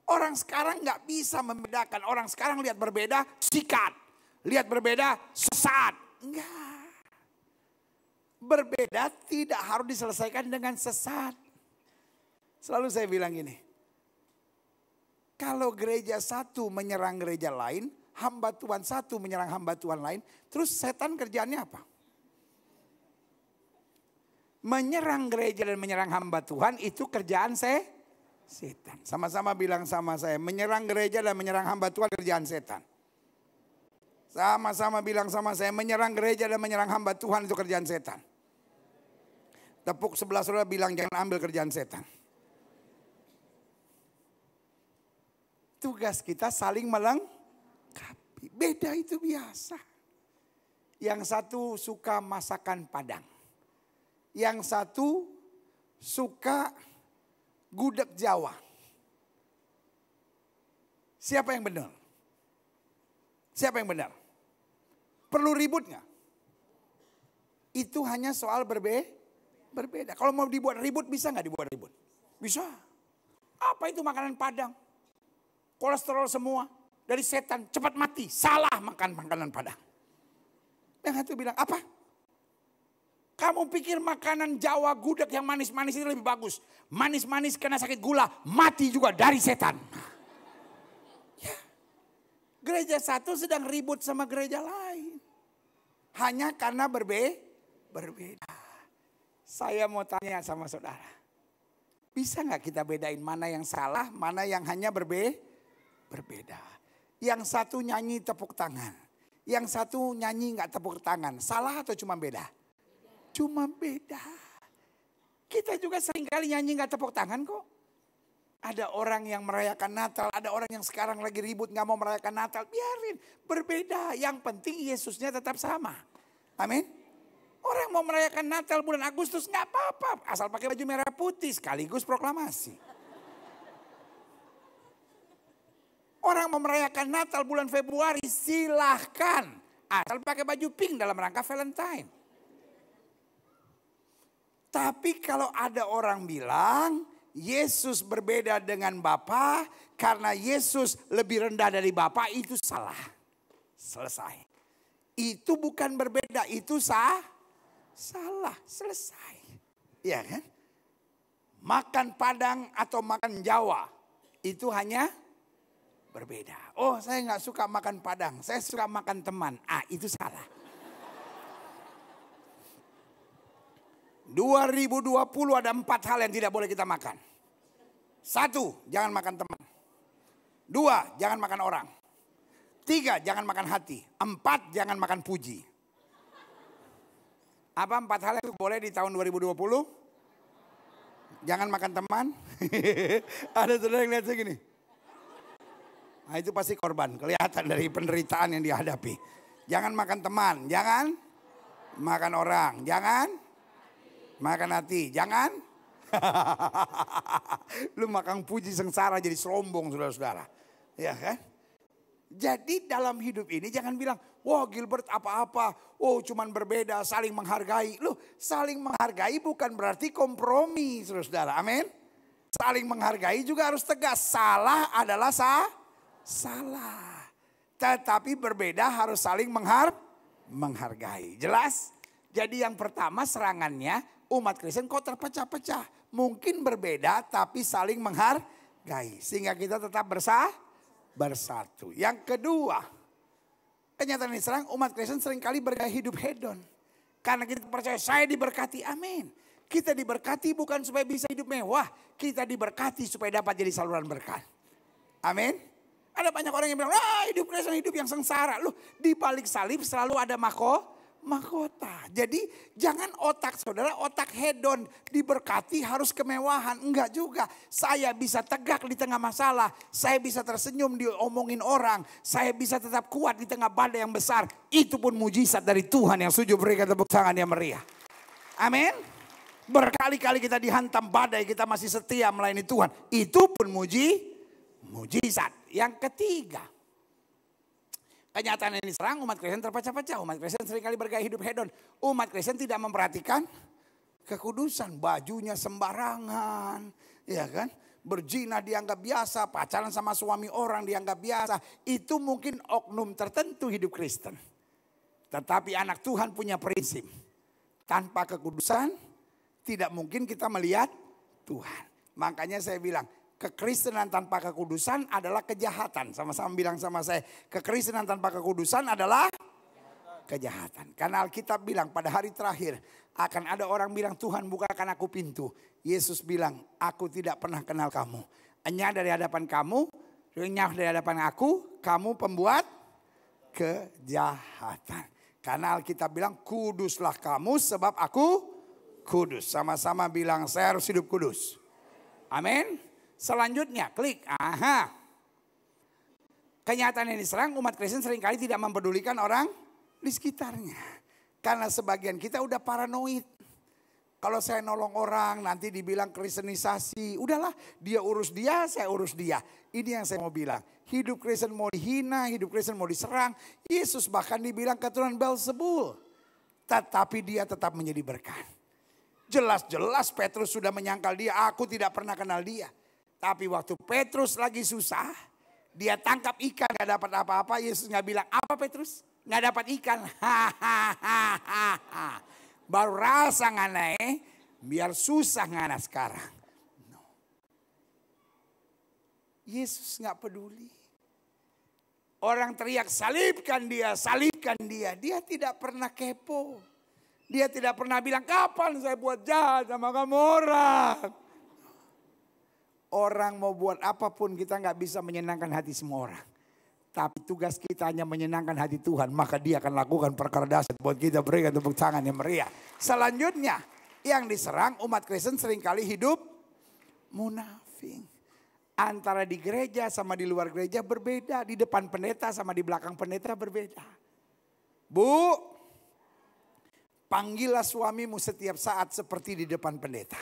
Orang sekarang nggak bisa membedakan. Orang sekarang lihat berbeda, sikat. Lihat berbeda, sesat. Enggak. Berbeda tidak harus diselesaikan dengan sesat. Selalu saya bilang ini, Kalau gereja satu menyerang gereja lain, hamba Tuhan satu menyerang hamba Tuhan lain, terus setan kerjaannya apa? Menyerang gereja dan menyerang hamba Tuhan itu kerjaan saya setan. Sama-sama bilang sama saya, menyerang gereja dan menyerang hamba Tuhan kerjaan setan. Sama-sama bilang sama saya, menyerang gereja dan menyerang hamba Tuhan itu kerjaan setan. Tepuk sebelah saudara bilang jangan ambil kerjaan setan. Tugas kita saling melengkapi. Beda itu biasa. Yang satu suka masakan padang. Yang satu suka gudeg Jawa. Siapa yang benar? Siapa yang benar? Perlu ribut nggak? Itu hanya soal berbe berbeda. Kalau mau dibuat ribut bisa nggak dibuat ribut? Bisa. Apa itu makanan Padang? Kolesterol semua dari setan cepat mati. Salah makan makanan Padang. Yang satu bilang apa? Kamu pikir makanan Jawa gudeg yang manis-manis itu lebih bagus. Manis-manis kena sakit gula, mati juga dari setan. Ya. Gereja satu sedang ribut sama gereja lain. Hanya karena berbe berbeda. Saya mau tanya sama saudara. Bisa nggak kita bedain mana yang salah, mana yang hanya berbe berbeda. Yang satu nyanyi tepuk tangan. Yang satu nyanyi nggak tepuk tangan. Salah atau cuma beda? Cuma beda. Kita juga seringkali nyanyi nggak tepuk tangan kok. Ada orang yang merayakan Natal, ada orang yang sekarang lagi ribut nggak mau merayakan Natal. Biarin, berbeda. Yang penting Yesusnya tetap sama. Amin. Orang mau merayakan Natal bulan Agustus nggak apa-apa, asal pakai baju merah putih sekaligus proklamasi. Orang mau merayakan Natal bulan Februari silahkan, asal pakai baju pink dalam rangka Valentine. Tapi kalau ada orang bilang Yesus berbeda dengan Bapa karena Yesus lebih rendah dari Bapa itu salah. Selesai. Itu bukan berbeda, itu sah. Salah, selesai. Ya kan? Makan Padang atau makan Jawa itu hanya berbeda. Oh, saya nggak suka makan Padang, saya suka makan teman. Ah, itu salah. 2020 ada empat hal yang tidak boleh kita makan. Satu, jangan makan teman. Dua, jangan makan orang. Tiga, jangan makan hati. Empat, jangan makan puji. Apa empat hal yang boleh di tahun 2020? Jangan makan teman. ada saudara yang lihat saya gini. Nah, itu pasti korban. Kelihatan dari penderitaan yang dihadapi. Jangan makan teman. Jangan makan orang. Jangan Makan hati, jangan. Lu makan puji sengsara jadi serombong saudara-saudara. Ya kan? Jadi dalam hidup ini jangan bilang, wah Gilbert apa-apa, oh cuman berbeda, saling menghargai. Loh saling menghargai bukan berarti kompromi saudara-saudara, amin. Saling menghargai juga harus tegas, salah adalah sah, salah. Tetapi berbeda harus saling menghar menghargai, jelas? Jadi yang pertama serangannya umat Kristen kok terpecah-pecah. Mungkin berbeda tapi saling menghargai. Sehingga kita tetap bersah, bersatu. Yang kedua, kenyataan ini serang umat Kristen seringkali bergaya hidup hedon. Karena kita percaya saya diberkati, amin. Kita diberkati bukan supaya bisa hidup mewah. Kita diberkati supaya dapat jadi saluran berkat. Amin. Ada banyak orang yang bilang, ah hidup Kristen hidup yang sengsara. Loh, di balik salib selalu ada mahkota mahkota. Jadi jangan otak saudara, otak hedon diberkati harus kemewahan. Enggak juga. Saya bisa tegak di tengah masalah. Saya bisa tersenyum diomongin orang. Saya bisa tetap kuat di tengah badai yang besar. Itu pun mujizat dari Tuhan yang sujud berikan tepuk tangan yang meriah. Amin. Berkali-kali kita dihantam badai, kita masih setia melayani Tuhan. Itu pun muji, mujizat. Yang ketiga, Kenyataan ini serang umat Kristen terpecah-pecah. Umat Kristen seringkali bergaya hidup hedon. Umat Kristen tidak memperhatikan kekudusan. Bajunya sembarangan. Ya kan? Berjina dianggap biasa. Pacaran sama suami orang dianggap biasa. Itu mungkin oknum tertentu hidup Kristen. Tetapi anak Tuhan punya prinsip. Tanpa kekudusan tidak mungkin kita melihat Tuhan. Makanya saya bilang kekristenan tanpa kekudusan adalah kejahatan. Sama-sama bilang sama saya, kekristenan tanpa kekudusan adalah kejahatan. Karena Alkitab bilang pada hari terakhir akan ada orang bilang Tuhan bukakan aku pintu. Yesus bilang aku tidak pernah kenal kamu. Hanya dari hadapan kamu, renyah dari hadapan aku, kamu pembuat kejahatan. Karena Alkitab bilang kuduslah kamu sebab aku kudus. Sama-sama bilang saya harus hidup kudus. Amin. Selanjutnya klik. Aha. Kenyataan yang diserang umat Kristen seringkali tidak mempedulikan orang di sekitarnya. Karena sebagian kita udah paranoid. Kalau saya nolong orang nanti dibilang kristenisasi. Udahlah dia urus dia, saya urus dia. Ini yang saya mau bilang. Hidup Kristen mau dihina, hidup Kristen mau diserang. Yesus bahkan dibilang keturunan Belzebul. Tetapi dia tetap menjadi berkat. Jelas-jelas Petrus sudah menyangkal dia. Aku tidak pernah kenal dia. Tapi waktu Petrus lagi susah, dia tangkap ikan gak dapat apa-apa. Yesus nggak bilang apa Petrus? Nggak dapat ikan. Baru rasa ngana eh, biar susah ngana sekarang. No. Yesus nggak peduli. Orang teriak salibkan dia, salibkan dia. Dia tidak pernah kepo. Dia tidak pernah bilang kapan saya buat jahat sama kamu orang. Orang mau buat apapun kita nggak bisa menyenangkan hati semua orang. Tapi tugas kita hanya menyenangkan hati Tuhan. Maka dia akan lakukan perkara dasar. Buat kita berikan tepuk tangan yang meriah. Selanjutnya yang diserang umat Kristen seringkali hidup munafik. Antara di gereja sama di luar gereja berbeda. Di depan pendeta sama di belakang pendeta berbeda. Bu, panggillah suamimu setiap saat seperti di depan pendeta.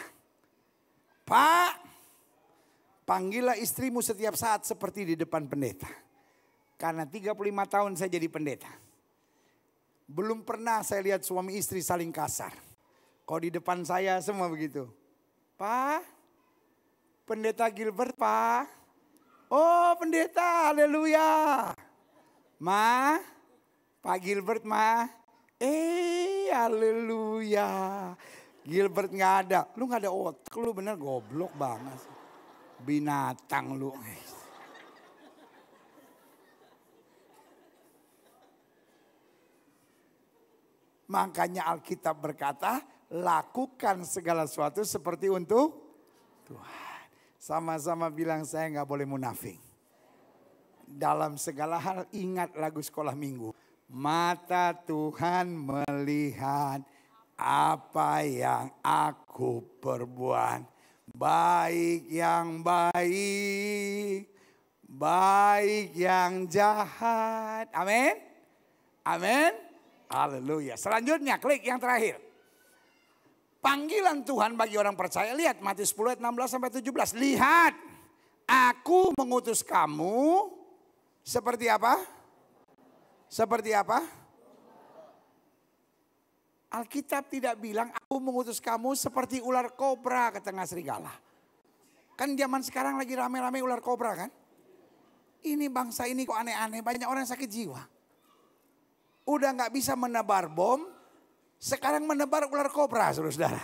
Pak, Panggillah istrimu setiap saat seperti di depan pendeta. Karena 35 tahun saya jadi pendeta. Belum pernah saya lihat suami istri saling kasar. Kalau di depan saya semua begitu. Pak, pendeta Gilbert pak. Oh pendeta, haleluya. Ma, Pak Gilbert ma. Eh, haleluya. Gilbert nggak ada. Lu nggak ada otak, lu bener goblok banget. Binatang lu. Makanya Alkitab berkata, lakukan segala sesuatu seperti untuk Tuhan. Sama-sama bilang saya nggak boleh munafik. Dalam segala hal ingat lagu sekolah minggu. Mata Tuhan melihat apa yang aku perbuat baik yang baik, baik yang jahat. Amin. Amin. Haleluya. Selanjutnya klik yang terakhir. Panggilan Tuhan bagi orang percaya. Lihat Matius 10 ayat 16 sampai 17. Lihat, aku mengutus kamu seperti apa? Seperti apa? Alkitab tidak bilang aku mengutus kamu seperti ular kobra ke tengah serigala. Kan zaman sekarang lagi rame-rame ular kobra kan? Ini bangsa ini kok aneh-aneh, banyak orang sakit jiwa. Udah gak bisa menebar bom, sekarang menebar ular kobra saudara-saudara.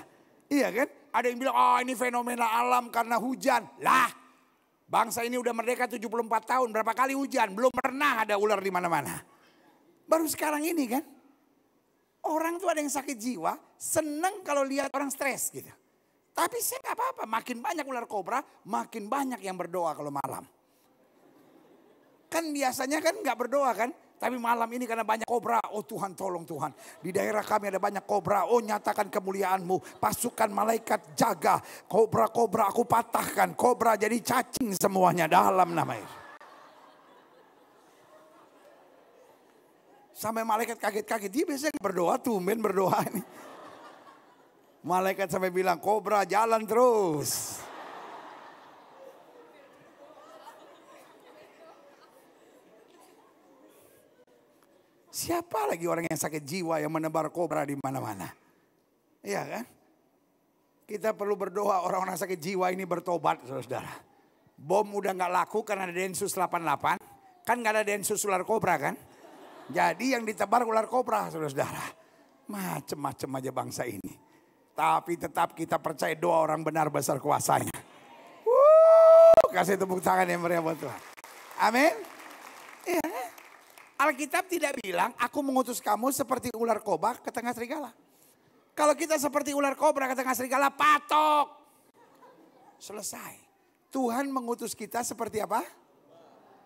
Iya kan? Ada yang bilang, oh ini fenomena alam karena hujan. Lah, bangsa ini udah merdeka 74 tahun, berapa kali hujan? Belum pernah ada ular di mana-mana. Baru sekarang ini kan? Orang tuh ada yang sakit jiwa, senang kalau lihat orang stres gitu. Tapi saya nggak apa-apa, makin banyak ular kobra, makin banyak yang berdoa kalau malam. Kan biasanya kan nggak berdoa kan, tapi malam ini karena banyak kobra, oh Tuhan tolong Tuhan. Di daerah kami ada banyak kobra, oh nyatakan kemuliaanmu. Pasukan malaikat jaga, kobra-kobra aku patahkan, kobra jadi cacing semuanya dalam nama Sampai malaikat kaget-kaget. Dia biasanya berdoa, tumben berdoa nih. Malaikat sampai bilang, kobra jalan terus. Siapa lagi orang yang sakit jiwa yang menebar kobra di mana-mana? Iya kan? Kita perlu berdoa orang-orang sakit jiwa ini bertobat, saudara-saudara. Bom udah gak laku karena ada Densus 88. Kan gak ada Densus ular kobra kan? Jadi yang ditebar ular kobra, saudara-saudara. Macem-macem aja bangsa ini. Tapi tetap kita percaya doa orang benar besar kuasanya. Wuh, kasih tepuk tangan yang meriah buat Tuhan. Amin. Ya. Alkitab tidak bilang, aku mengutus kamu seperti ular kobra ke tengah serigala. Kalau kita seperti ular kobra ke tengah serigala, patok. Selesai. Tuhan mengutus kita seperti apa?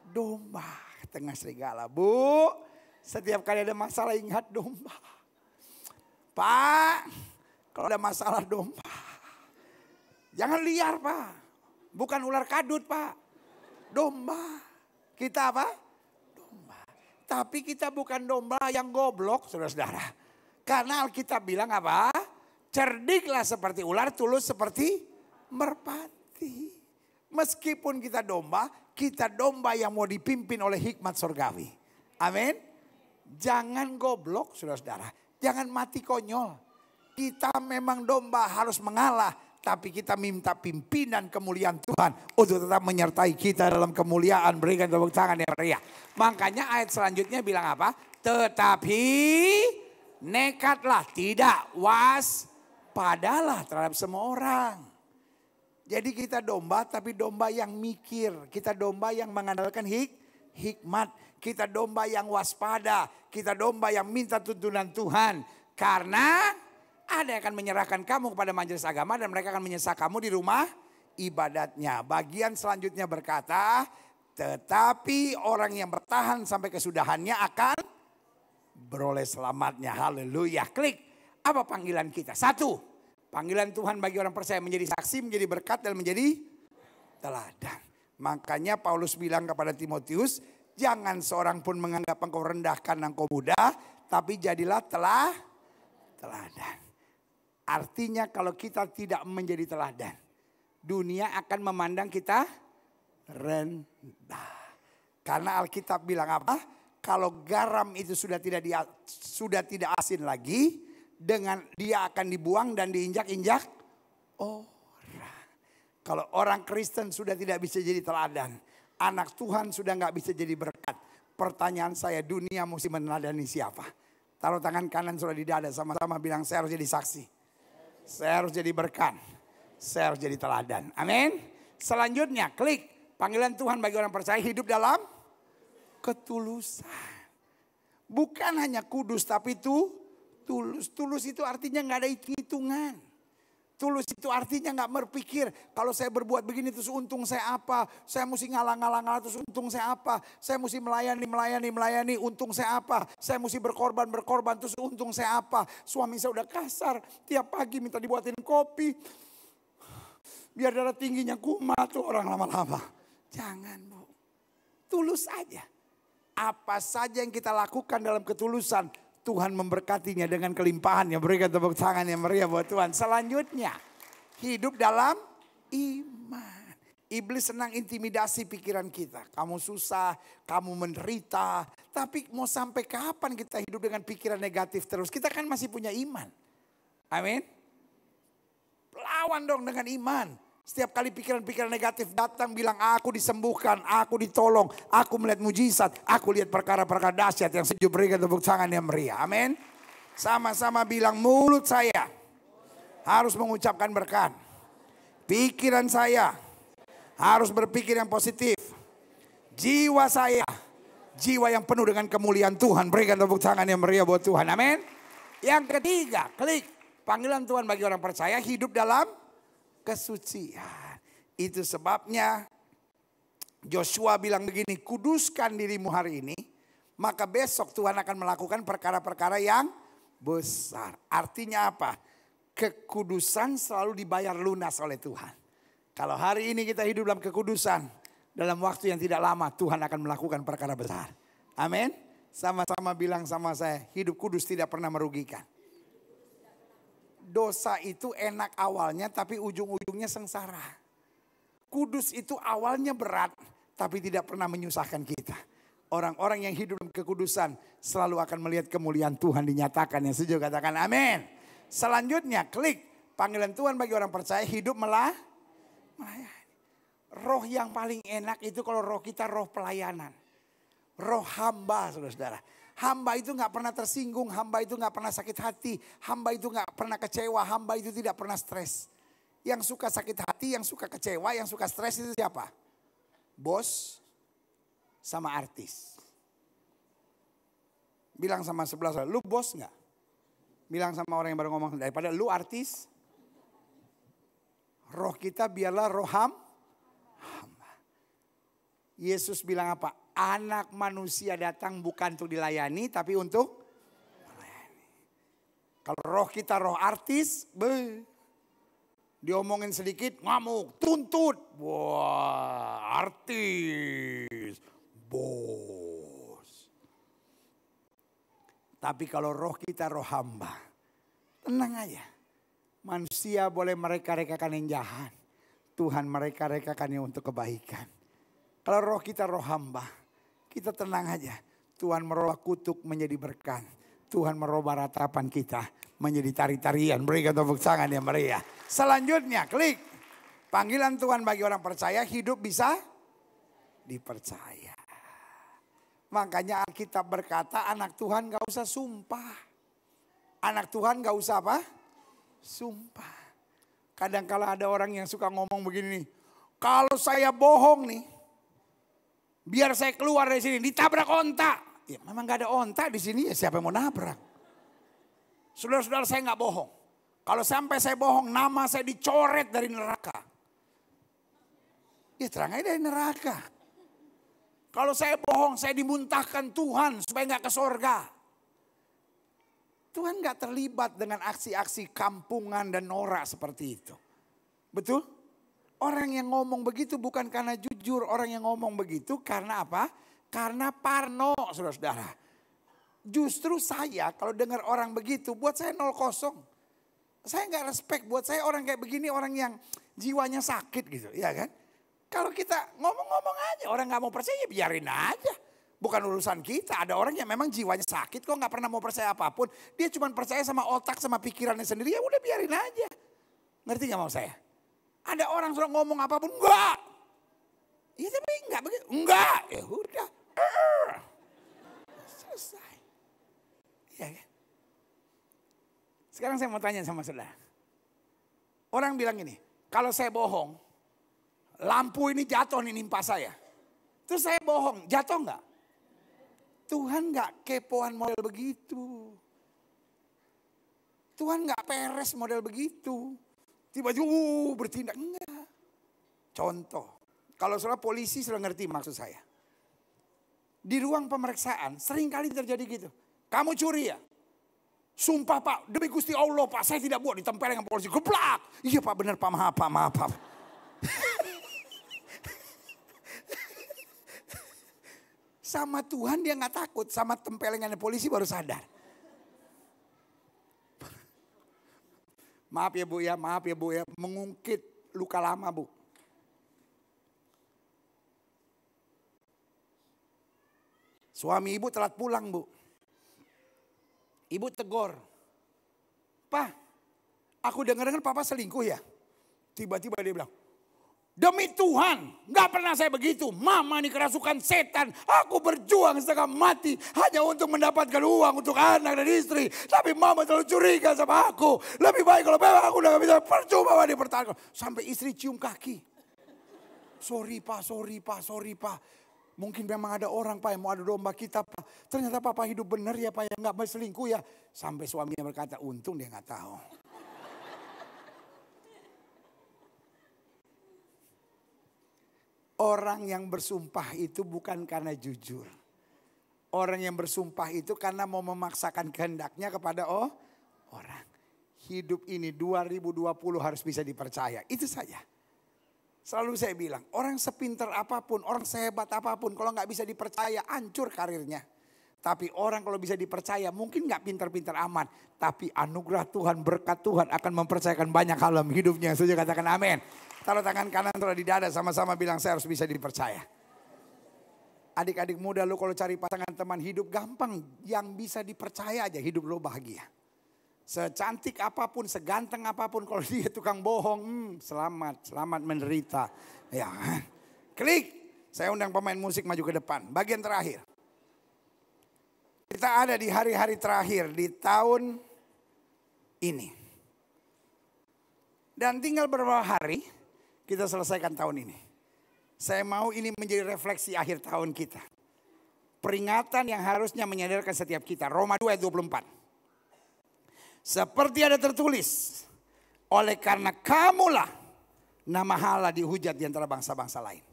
Domba ke tengah serigala. Bu, setiap kali ada masalah ingat domba. Pak, kalau ada masalah domba. Jangan liar, Pak. Bukan ular kadut, Pak. Domba. Kita apa? Domba. Tapi kita bukan domba yang goblok, saudara-saudara. Karena kita bilang apa? Cerdiklah seperti ular, tulus seperti merpati. Meskipun kita domba, kita domba yang mau dipimpin oleh hikmat surgawi. Amin. Jangan goblok saudara-saudara. Jangan mati konyol. Kita memang domba harus mengalah. Tapi kita minta pimpinan kemuliaan Tuhan. Untuk tetap menyertai kita dalam kemuliaan. Berikan tepuk tangan yang meriah. Makanya ayat selanjutnya bilang apa? Tetapi nekatlah. Tidak was padalah terhadap semua orang. Jadi kita domba tapi domba yang mikir. Kita domba yang mengandalkan hik, hikmat kita domba yang waspada. Kita domba yang minta tuntunan Tuhan. Karena ada yang akan menyerahkan kamu kepada majelis agama dan mereka akan menyesak kamu di rumah ibadatnya. Bagian selanjutnya berkata, tetapi orang yang bertahan sampai kesudahannya akan beroleh selamatnya. Haleluya. Klik. Apa panggilan kita? Satu. Panggilan Tuhan bagi orang percaya menjadi saksi, menjadi berkat dan menjadi teladan. Makanya Paulus bilang kepada Timotius, Jangan seorang pun menganggap engkau rendah karena engkau muda, tapi jadilah telah teladan. Artinya kalau kita tidak menjadi teladan, dunia akan memandang kita rendah. Karena Alkitab bilang apa? Kalau garam itu sudah tidak dia, sudah tidak asin lagi, dengan dia akan dibuang dan diinjak-injak orang. Kalau orang Kristen sudah tidak bisa jadi teladan, Anak Tuhan sudah nggak bisa jadi berkat. Pertanyaan saya dunia mesti meneladani siapa? Taruh tangan kanan sudah di dada sama-sama bilang saya harus jadi saksi. Saya harus jadi berkat. Saya harus jadi teladan. Amin. Selanjutnya klik panggilan Tuhan bagi orang percaya hidup dalam ketulusan. Bukan hanya kudus tapi itu tulus. Tulus itu artinya nggak ada hitung-hitungan. Tulus itu artinya nggak berpikir kalau saya berbuat begini terus untung saya apa? Saya mesti ngalang-ngalang terus untung saya apa? Saya mesti melayani melayani melayani untung saya apa? Saya mesti berkorban berkorban terus untung saya apa? Suami saya udah kasar tiap pagi minta dibuatin kopi biar darah tingginya kumat tuh orang lama-lama. Jangan bu, tulus aja. Apa saja yang kita lakukan dalam ketulusan Tuhan memberkatinya dengan kelimpahan, yang Berikan tepuk tangan yang meriah buat Tuhan. Selanjutnya, hidup dalam iman. Iblis senang intimidasi pikiran kita. Kamu susah, kamu menderita. Tapi mau sampai kapan kita hidup dengan pikiran negatif terus? Kita kan masih punya iman. Amin. Lawan dong dengan iman. Setiap kali pikiran-pikiran negatif datang bilang aku disembuhkan, aku ditolong, aku melihat mujizat, aku lihat perkara-perkara dahsyat yang sejuk berikan tepuk tangan yang meriah. Amin. Sama-sama bilang mulut saya harus mengucapkan berkat. Pikiran saya harus berpikir yang positif. Jiwa saya, jiwa yang penuh dengan kemuliaan Tuhan. Berikan tepuk tangan yang meriah buat Tuhan. Amin. Yang ketiga, klik. Panggilan Tuhan bagi orang percaya hidup dalam kesucian. Itu sebabnya Joshua bilang begini, kuduskan dirimu hari ini, maka besok Tuhan akan melakukan perkara-perkara yang besar. Artinya apa? Kekudusan selalu dibayar lunas oleh Tuhan. Kalau hari ini kita hidup dalam kekudusan, dalam waktu yang tidak lama Tuhan akan melakukan perkara besar. Amin. Sama-sama bilang sama saya, hidup kudus tidak pernah merugikan dosa itu enak awalnya tapi ujung-ujungnya sengsara. Kudus itu awalnya berat tapi tidak pernah menyusahkan kita. Orang-orang yang hidup dalam kekudusan selalu akan melihat kemuliaan Tuhan dinyatakan. Yang sejauh katakan amin. Selanjutnya klik panggilan Tuhan bagi orang percaya hidup melah Roh yang paling enak itu kalau roh kita roh pelayanan. Roh hamba saudara-saudara Hamba itu nggak pernah tersinggung, hamba itu nggak pernah sakit hati, hamba itu nggak pernah kecewa, hamba itu tidak pernah stres. Yang suka sakit hati, yang suka kecewa, yang suka stres itu siapa? Bos sama artis. Bilang sama sebelah, lu bos nggak? Bilang sama orang yang baru ngomong, daripada lu artis, roh kita biarlah roham. Yesus bilang apa? anak manusia datang bukan untuk dilayani tapi untuk melayani. Kalau roh kita roh artis, be, diomongin sedikit ngamuk, tuntut. Wah, artis. Bos. Tapi kalau roh kita roh hamba, tenang aja. Manusia boleh mereka rekakan yang jahat. Tuhan mereka yang untuk kebaikan. Kalau roh kita roh hamba, kita tenang aja. Tuhan merubah kutuk menjadi berkat. Tuhan merubah ratapan kita menjadi tari-tarian. Berikan tepuk tangan yang meriah. Ya. Selanjutnya klik. Panggilan Tuhan bagi orang percaya hidup bisa dipercaya. Makanya Alkitab berkata anak Tuhan gak usah sumpah. Anak Tuhan gak usah apa? Sumpah. kadang -kadang ada orang yang suka ngomong begini Kalau saya bohong nih, Biar saya keluar dari sini. Ditabrak onta. Ya memang gak ada onta di sini ya siapa yang mau nabrak. Saudara-saudara saya nggak bohong. Kalau sampai saya bohong nama saya dicoret dari neraka. Ya terang aja dari neraka. Kalau saya bohong saya dimuntahkan Tuhan supaya nggak ke sorga. Tuhan nggak terlibat dengan aksi-aksi kampungan dan norak seperti itu. Betul? Orang yang ngomong begitu bukan karena jujur. Orang yang ngomong begitu karena apa? Karena parno, saudara-saudara. Justru saya kalau dengar orang begitu, buat saya nol kosong. Saya nggak respect. Buat saya orang kayak begini orang yang jiwanya sakit gitu, ya kan? Kalau kita ngomong-ngomong aja, orang nggak mau percaya ya biarin aja. Bukan urusan kita. Ada orang yang memang jiwanya sakit kok nggak pernah mau percaya apapun. Dia cuma percaya sama otak sama pikirannya sendiri. Ya udah biarin aja. Ngerti nggak mau saya? Ada orang suruh ngomong apapun, enggak. Iya tapi enggak begitu. Enggak, ya udah. Selesai. ya kan? Sekarang saya mau tanya sama saudara. Orang bilang ini, kalau saya bohong, lampu ini jatuh nih nimpa saya. Terus saya bohong, jatuh enggak? Tuhan enggak kepoan model begitu. Tuhan enggak peres model begitu tiba-tiba uh, bertindak. Enggak. Contoh, kalau saudara polisi sudah ngerti maksud saya. Di ruang pemeriksaan sering kali terjadi gitu. Kamu curi ya? Sumpah pak, demi Gusti Allah pak, saya tidak buat ditempel dengan polisi. Geblak! Iya pak benar pak, maaf pak, maaf pak. sama Tuhan dia nggak takut, sama tempelengannya polisi baru sadar. Maaf ya Bu ya, maaf ya Bu ya, mengungkit luka lama Bu. Suami ibu telat pulang Bu. Ibu tegur. Pak, aku dengar-dengar papa selingkuh ya? Tiba-tiba dia bilang, Demi Tuhan, gak pernah saya begitu. Mama ini kerasukan setan. Aku berjuang setengah mati hanya untuk mendapatkan uang untuk anak dan istri. Tapi mama terlalu curiga sama aku. Lebih baik kalau memang aku udah gak bisa percuma mama dipertahankan. Sampai istri cium kaki. Sorry pak, sorry pak, sorry pak. Mungkin memang ada orang pak yang mau ada domba kita pak. Ternyata papa hidup benar ya pak yang gak berselingkuh ya. Sampai suaminya berkata untung dia gak tahu. Orang yang bersumpah itu bukan karena jujur. Orang yang bersumpah itu karena mau memaksakan kehendaknya kepada oh, orang. Hidup ini 2020 harus bisa dipercaya. Itu saja. Selalu saya bilang, orang sepinter apapun, orang sehebat apapun, kalau nggak bisa dipercaya, hancur karirnya. Tapi orang kalau bisa dipercaya mungkin nggak pintar-pintar aman. Tapi anugerah Tuhan, berkat Tuhan akan mempercayakan banyak hal dalam hidupnya. Saya katakan amin. Taruh tangan kanan taruh di dada sama-sama bilang saya harus bisa dipercaya. Adik-adik muda lu kalau cari pasangan teman hidup gampang. Yang bisa dipercaya aja hidup lu bahagia. Secantik apapun, seganteng apapun kalau dia tukang bohong. Hmm, selamat, selamat menderita. Ya. Klik. Saya undang pemain musik maju ke depan. Bagian terakhir. Kita ada di hari-hari terakhir di tahun ini. Dan tinggal beberapa hari kita selesaikan tahun ini. Saya mau ini menjadi refleksi akhir tahun kita. Peringatan yang harusnya menyadarkan setiap kita. Roma 2 ayat 24. Seperti ada tertulis. Oleh karena kamulah nama Allah dihujat di antara bangsa-bangsa lain.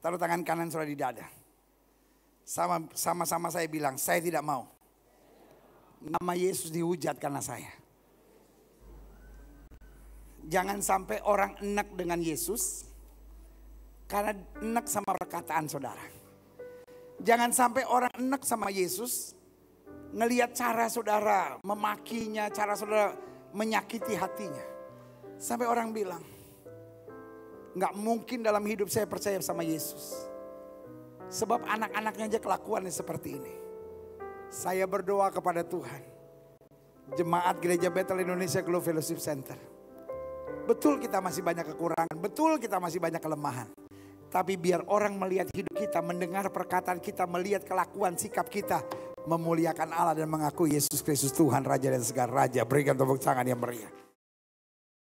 Taruh tangan kanan sudah di dada. Sama, sama saya bilang, saya tidak mau. Nama Yesus dihujat karena saya. Jangan sampai orang enak dengan Yesus. Karena enak sama perkataan saudara. Jangan sampai orang enak sama Yesus. ngelihat cara saudara memakinya, cara saudara menyakiti hatinya. Sampai orang bilang, nggak mungkin dalam hidup saya percaya sama Yesus. Sebab anak-anaknya aja kelakuannya seperti ini. Saya berdoa kepada Tuhan. Jemaat Gereja Bethel Indonesia Global Fellowship Center. Betul kita masih banyak kekurangan, betul kita masih banyak kelemahan. Tapi biar orang melihat hidup kita, mendengar perkataan kita, melihat kelakuan sikap kita. Memuliakan Allah dan mengaku Yesus Kristus Tuhan Raja dan segala Raja. Berikan tepuk tangan yang meriah.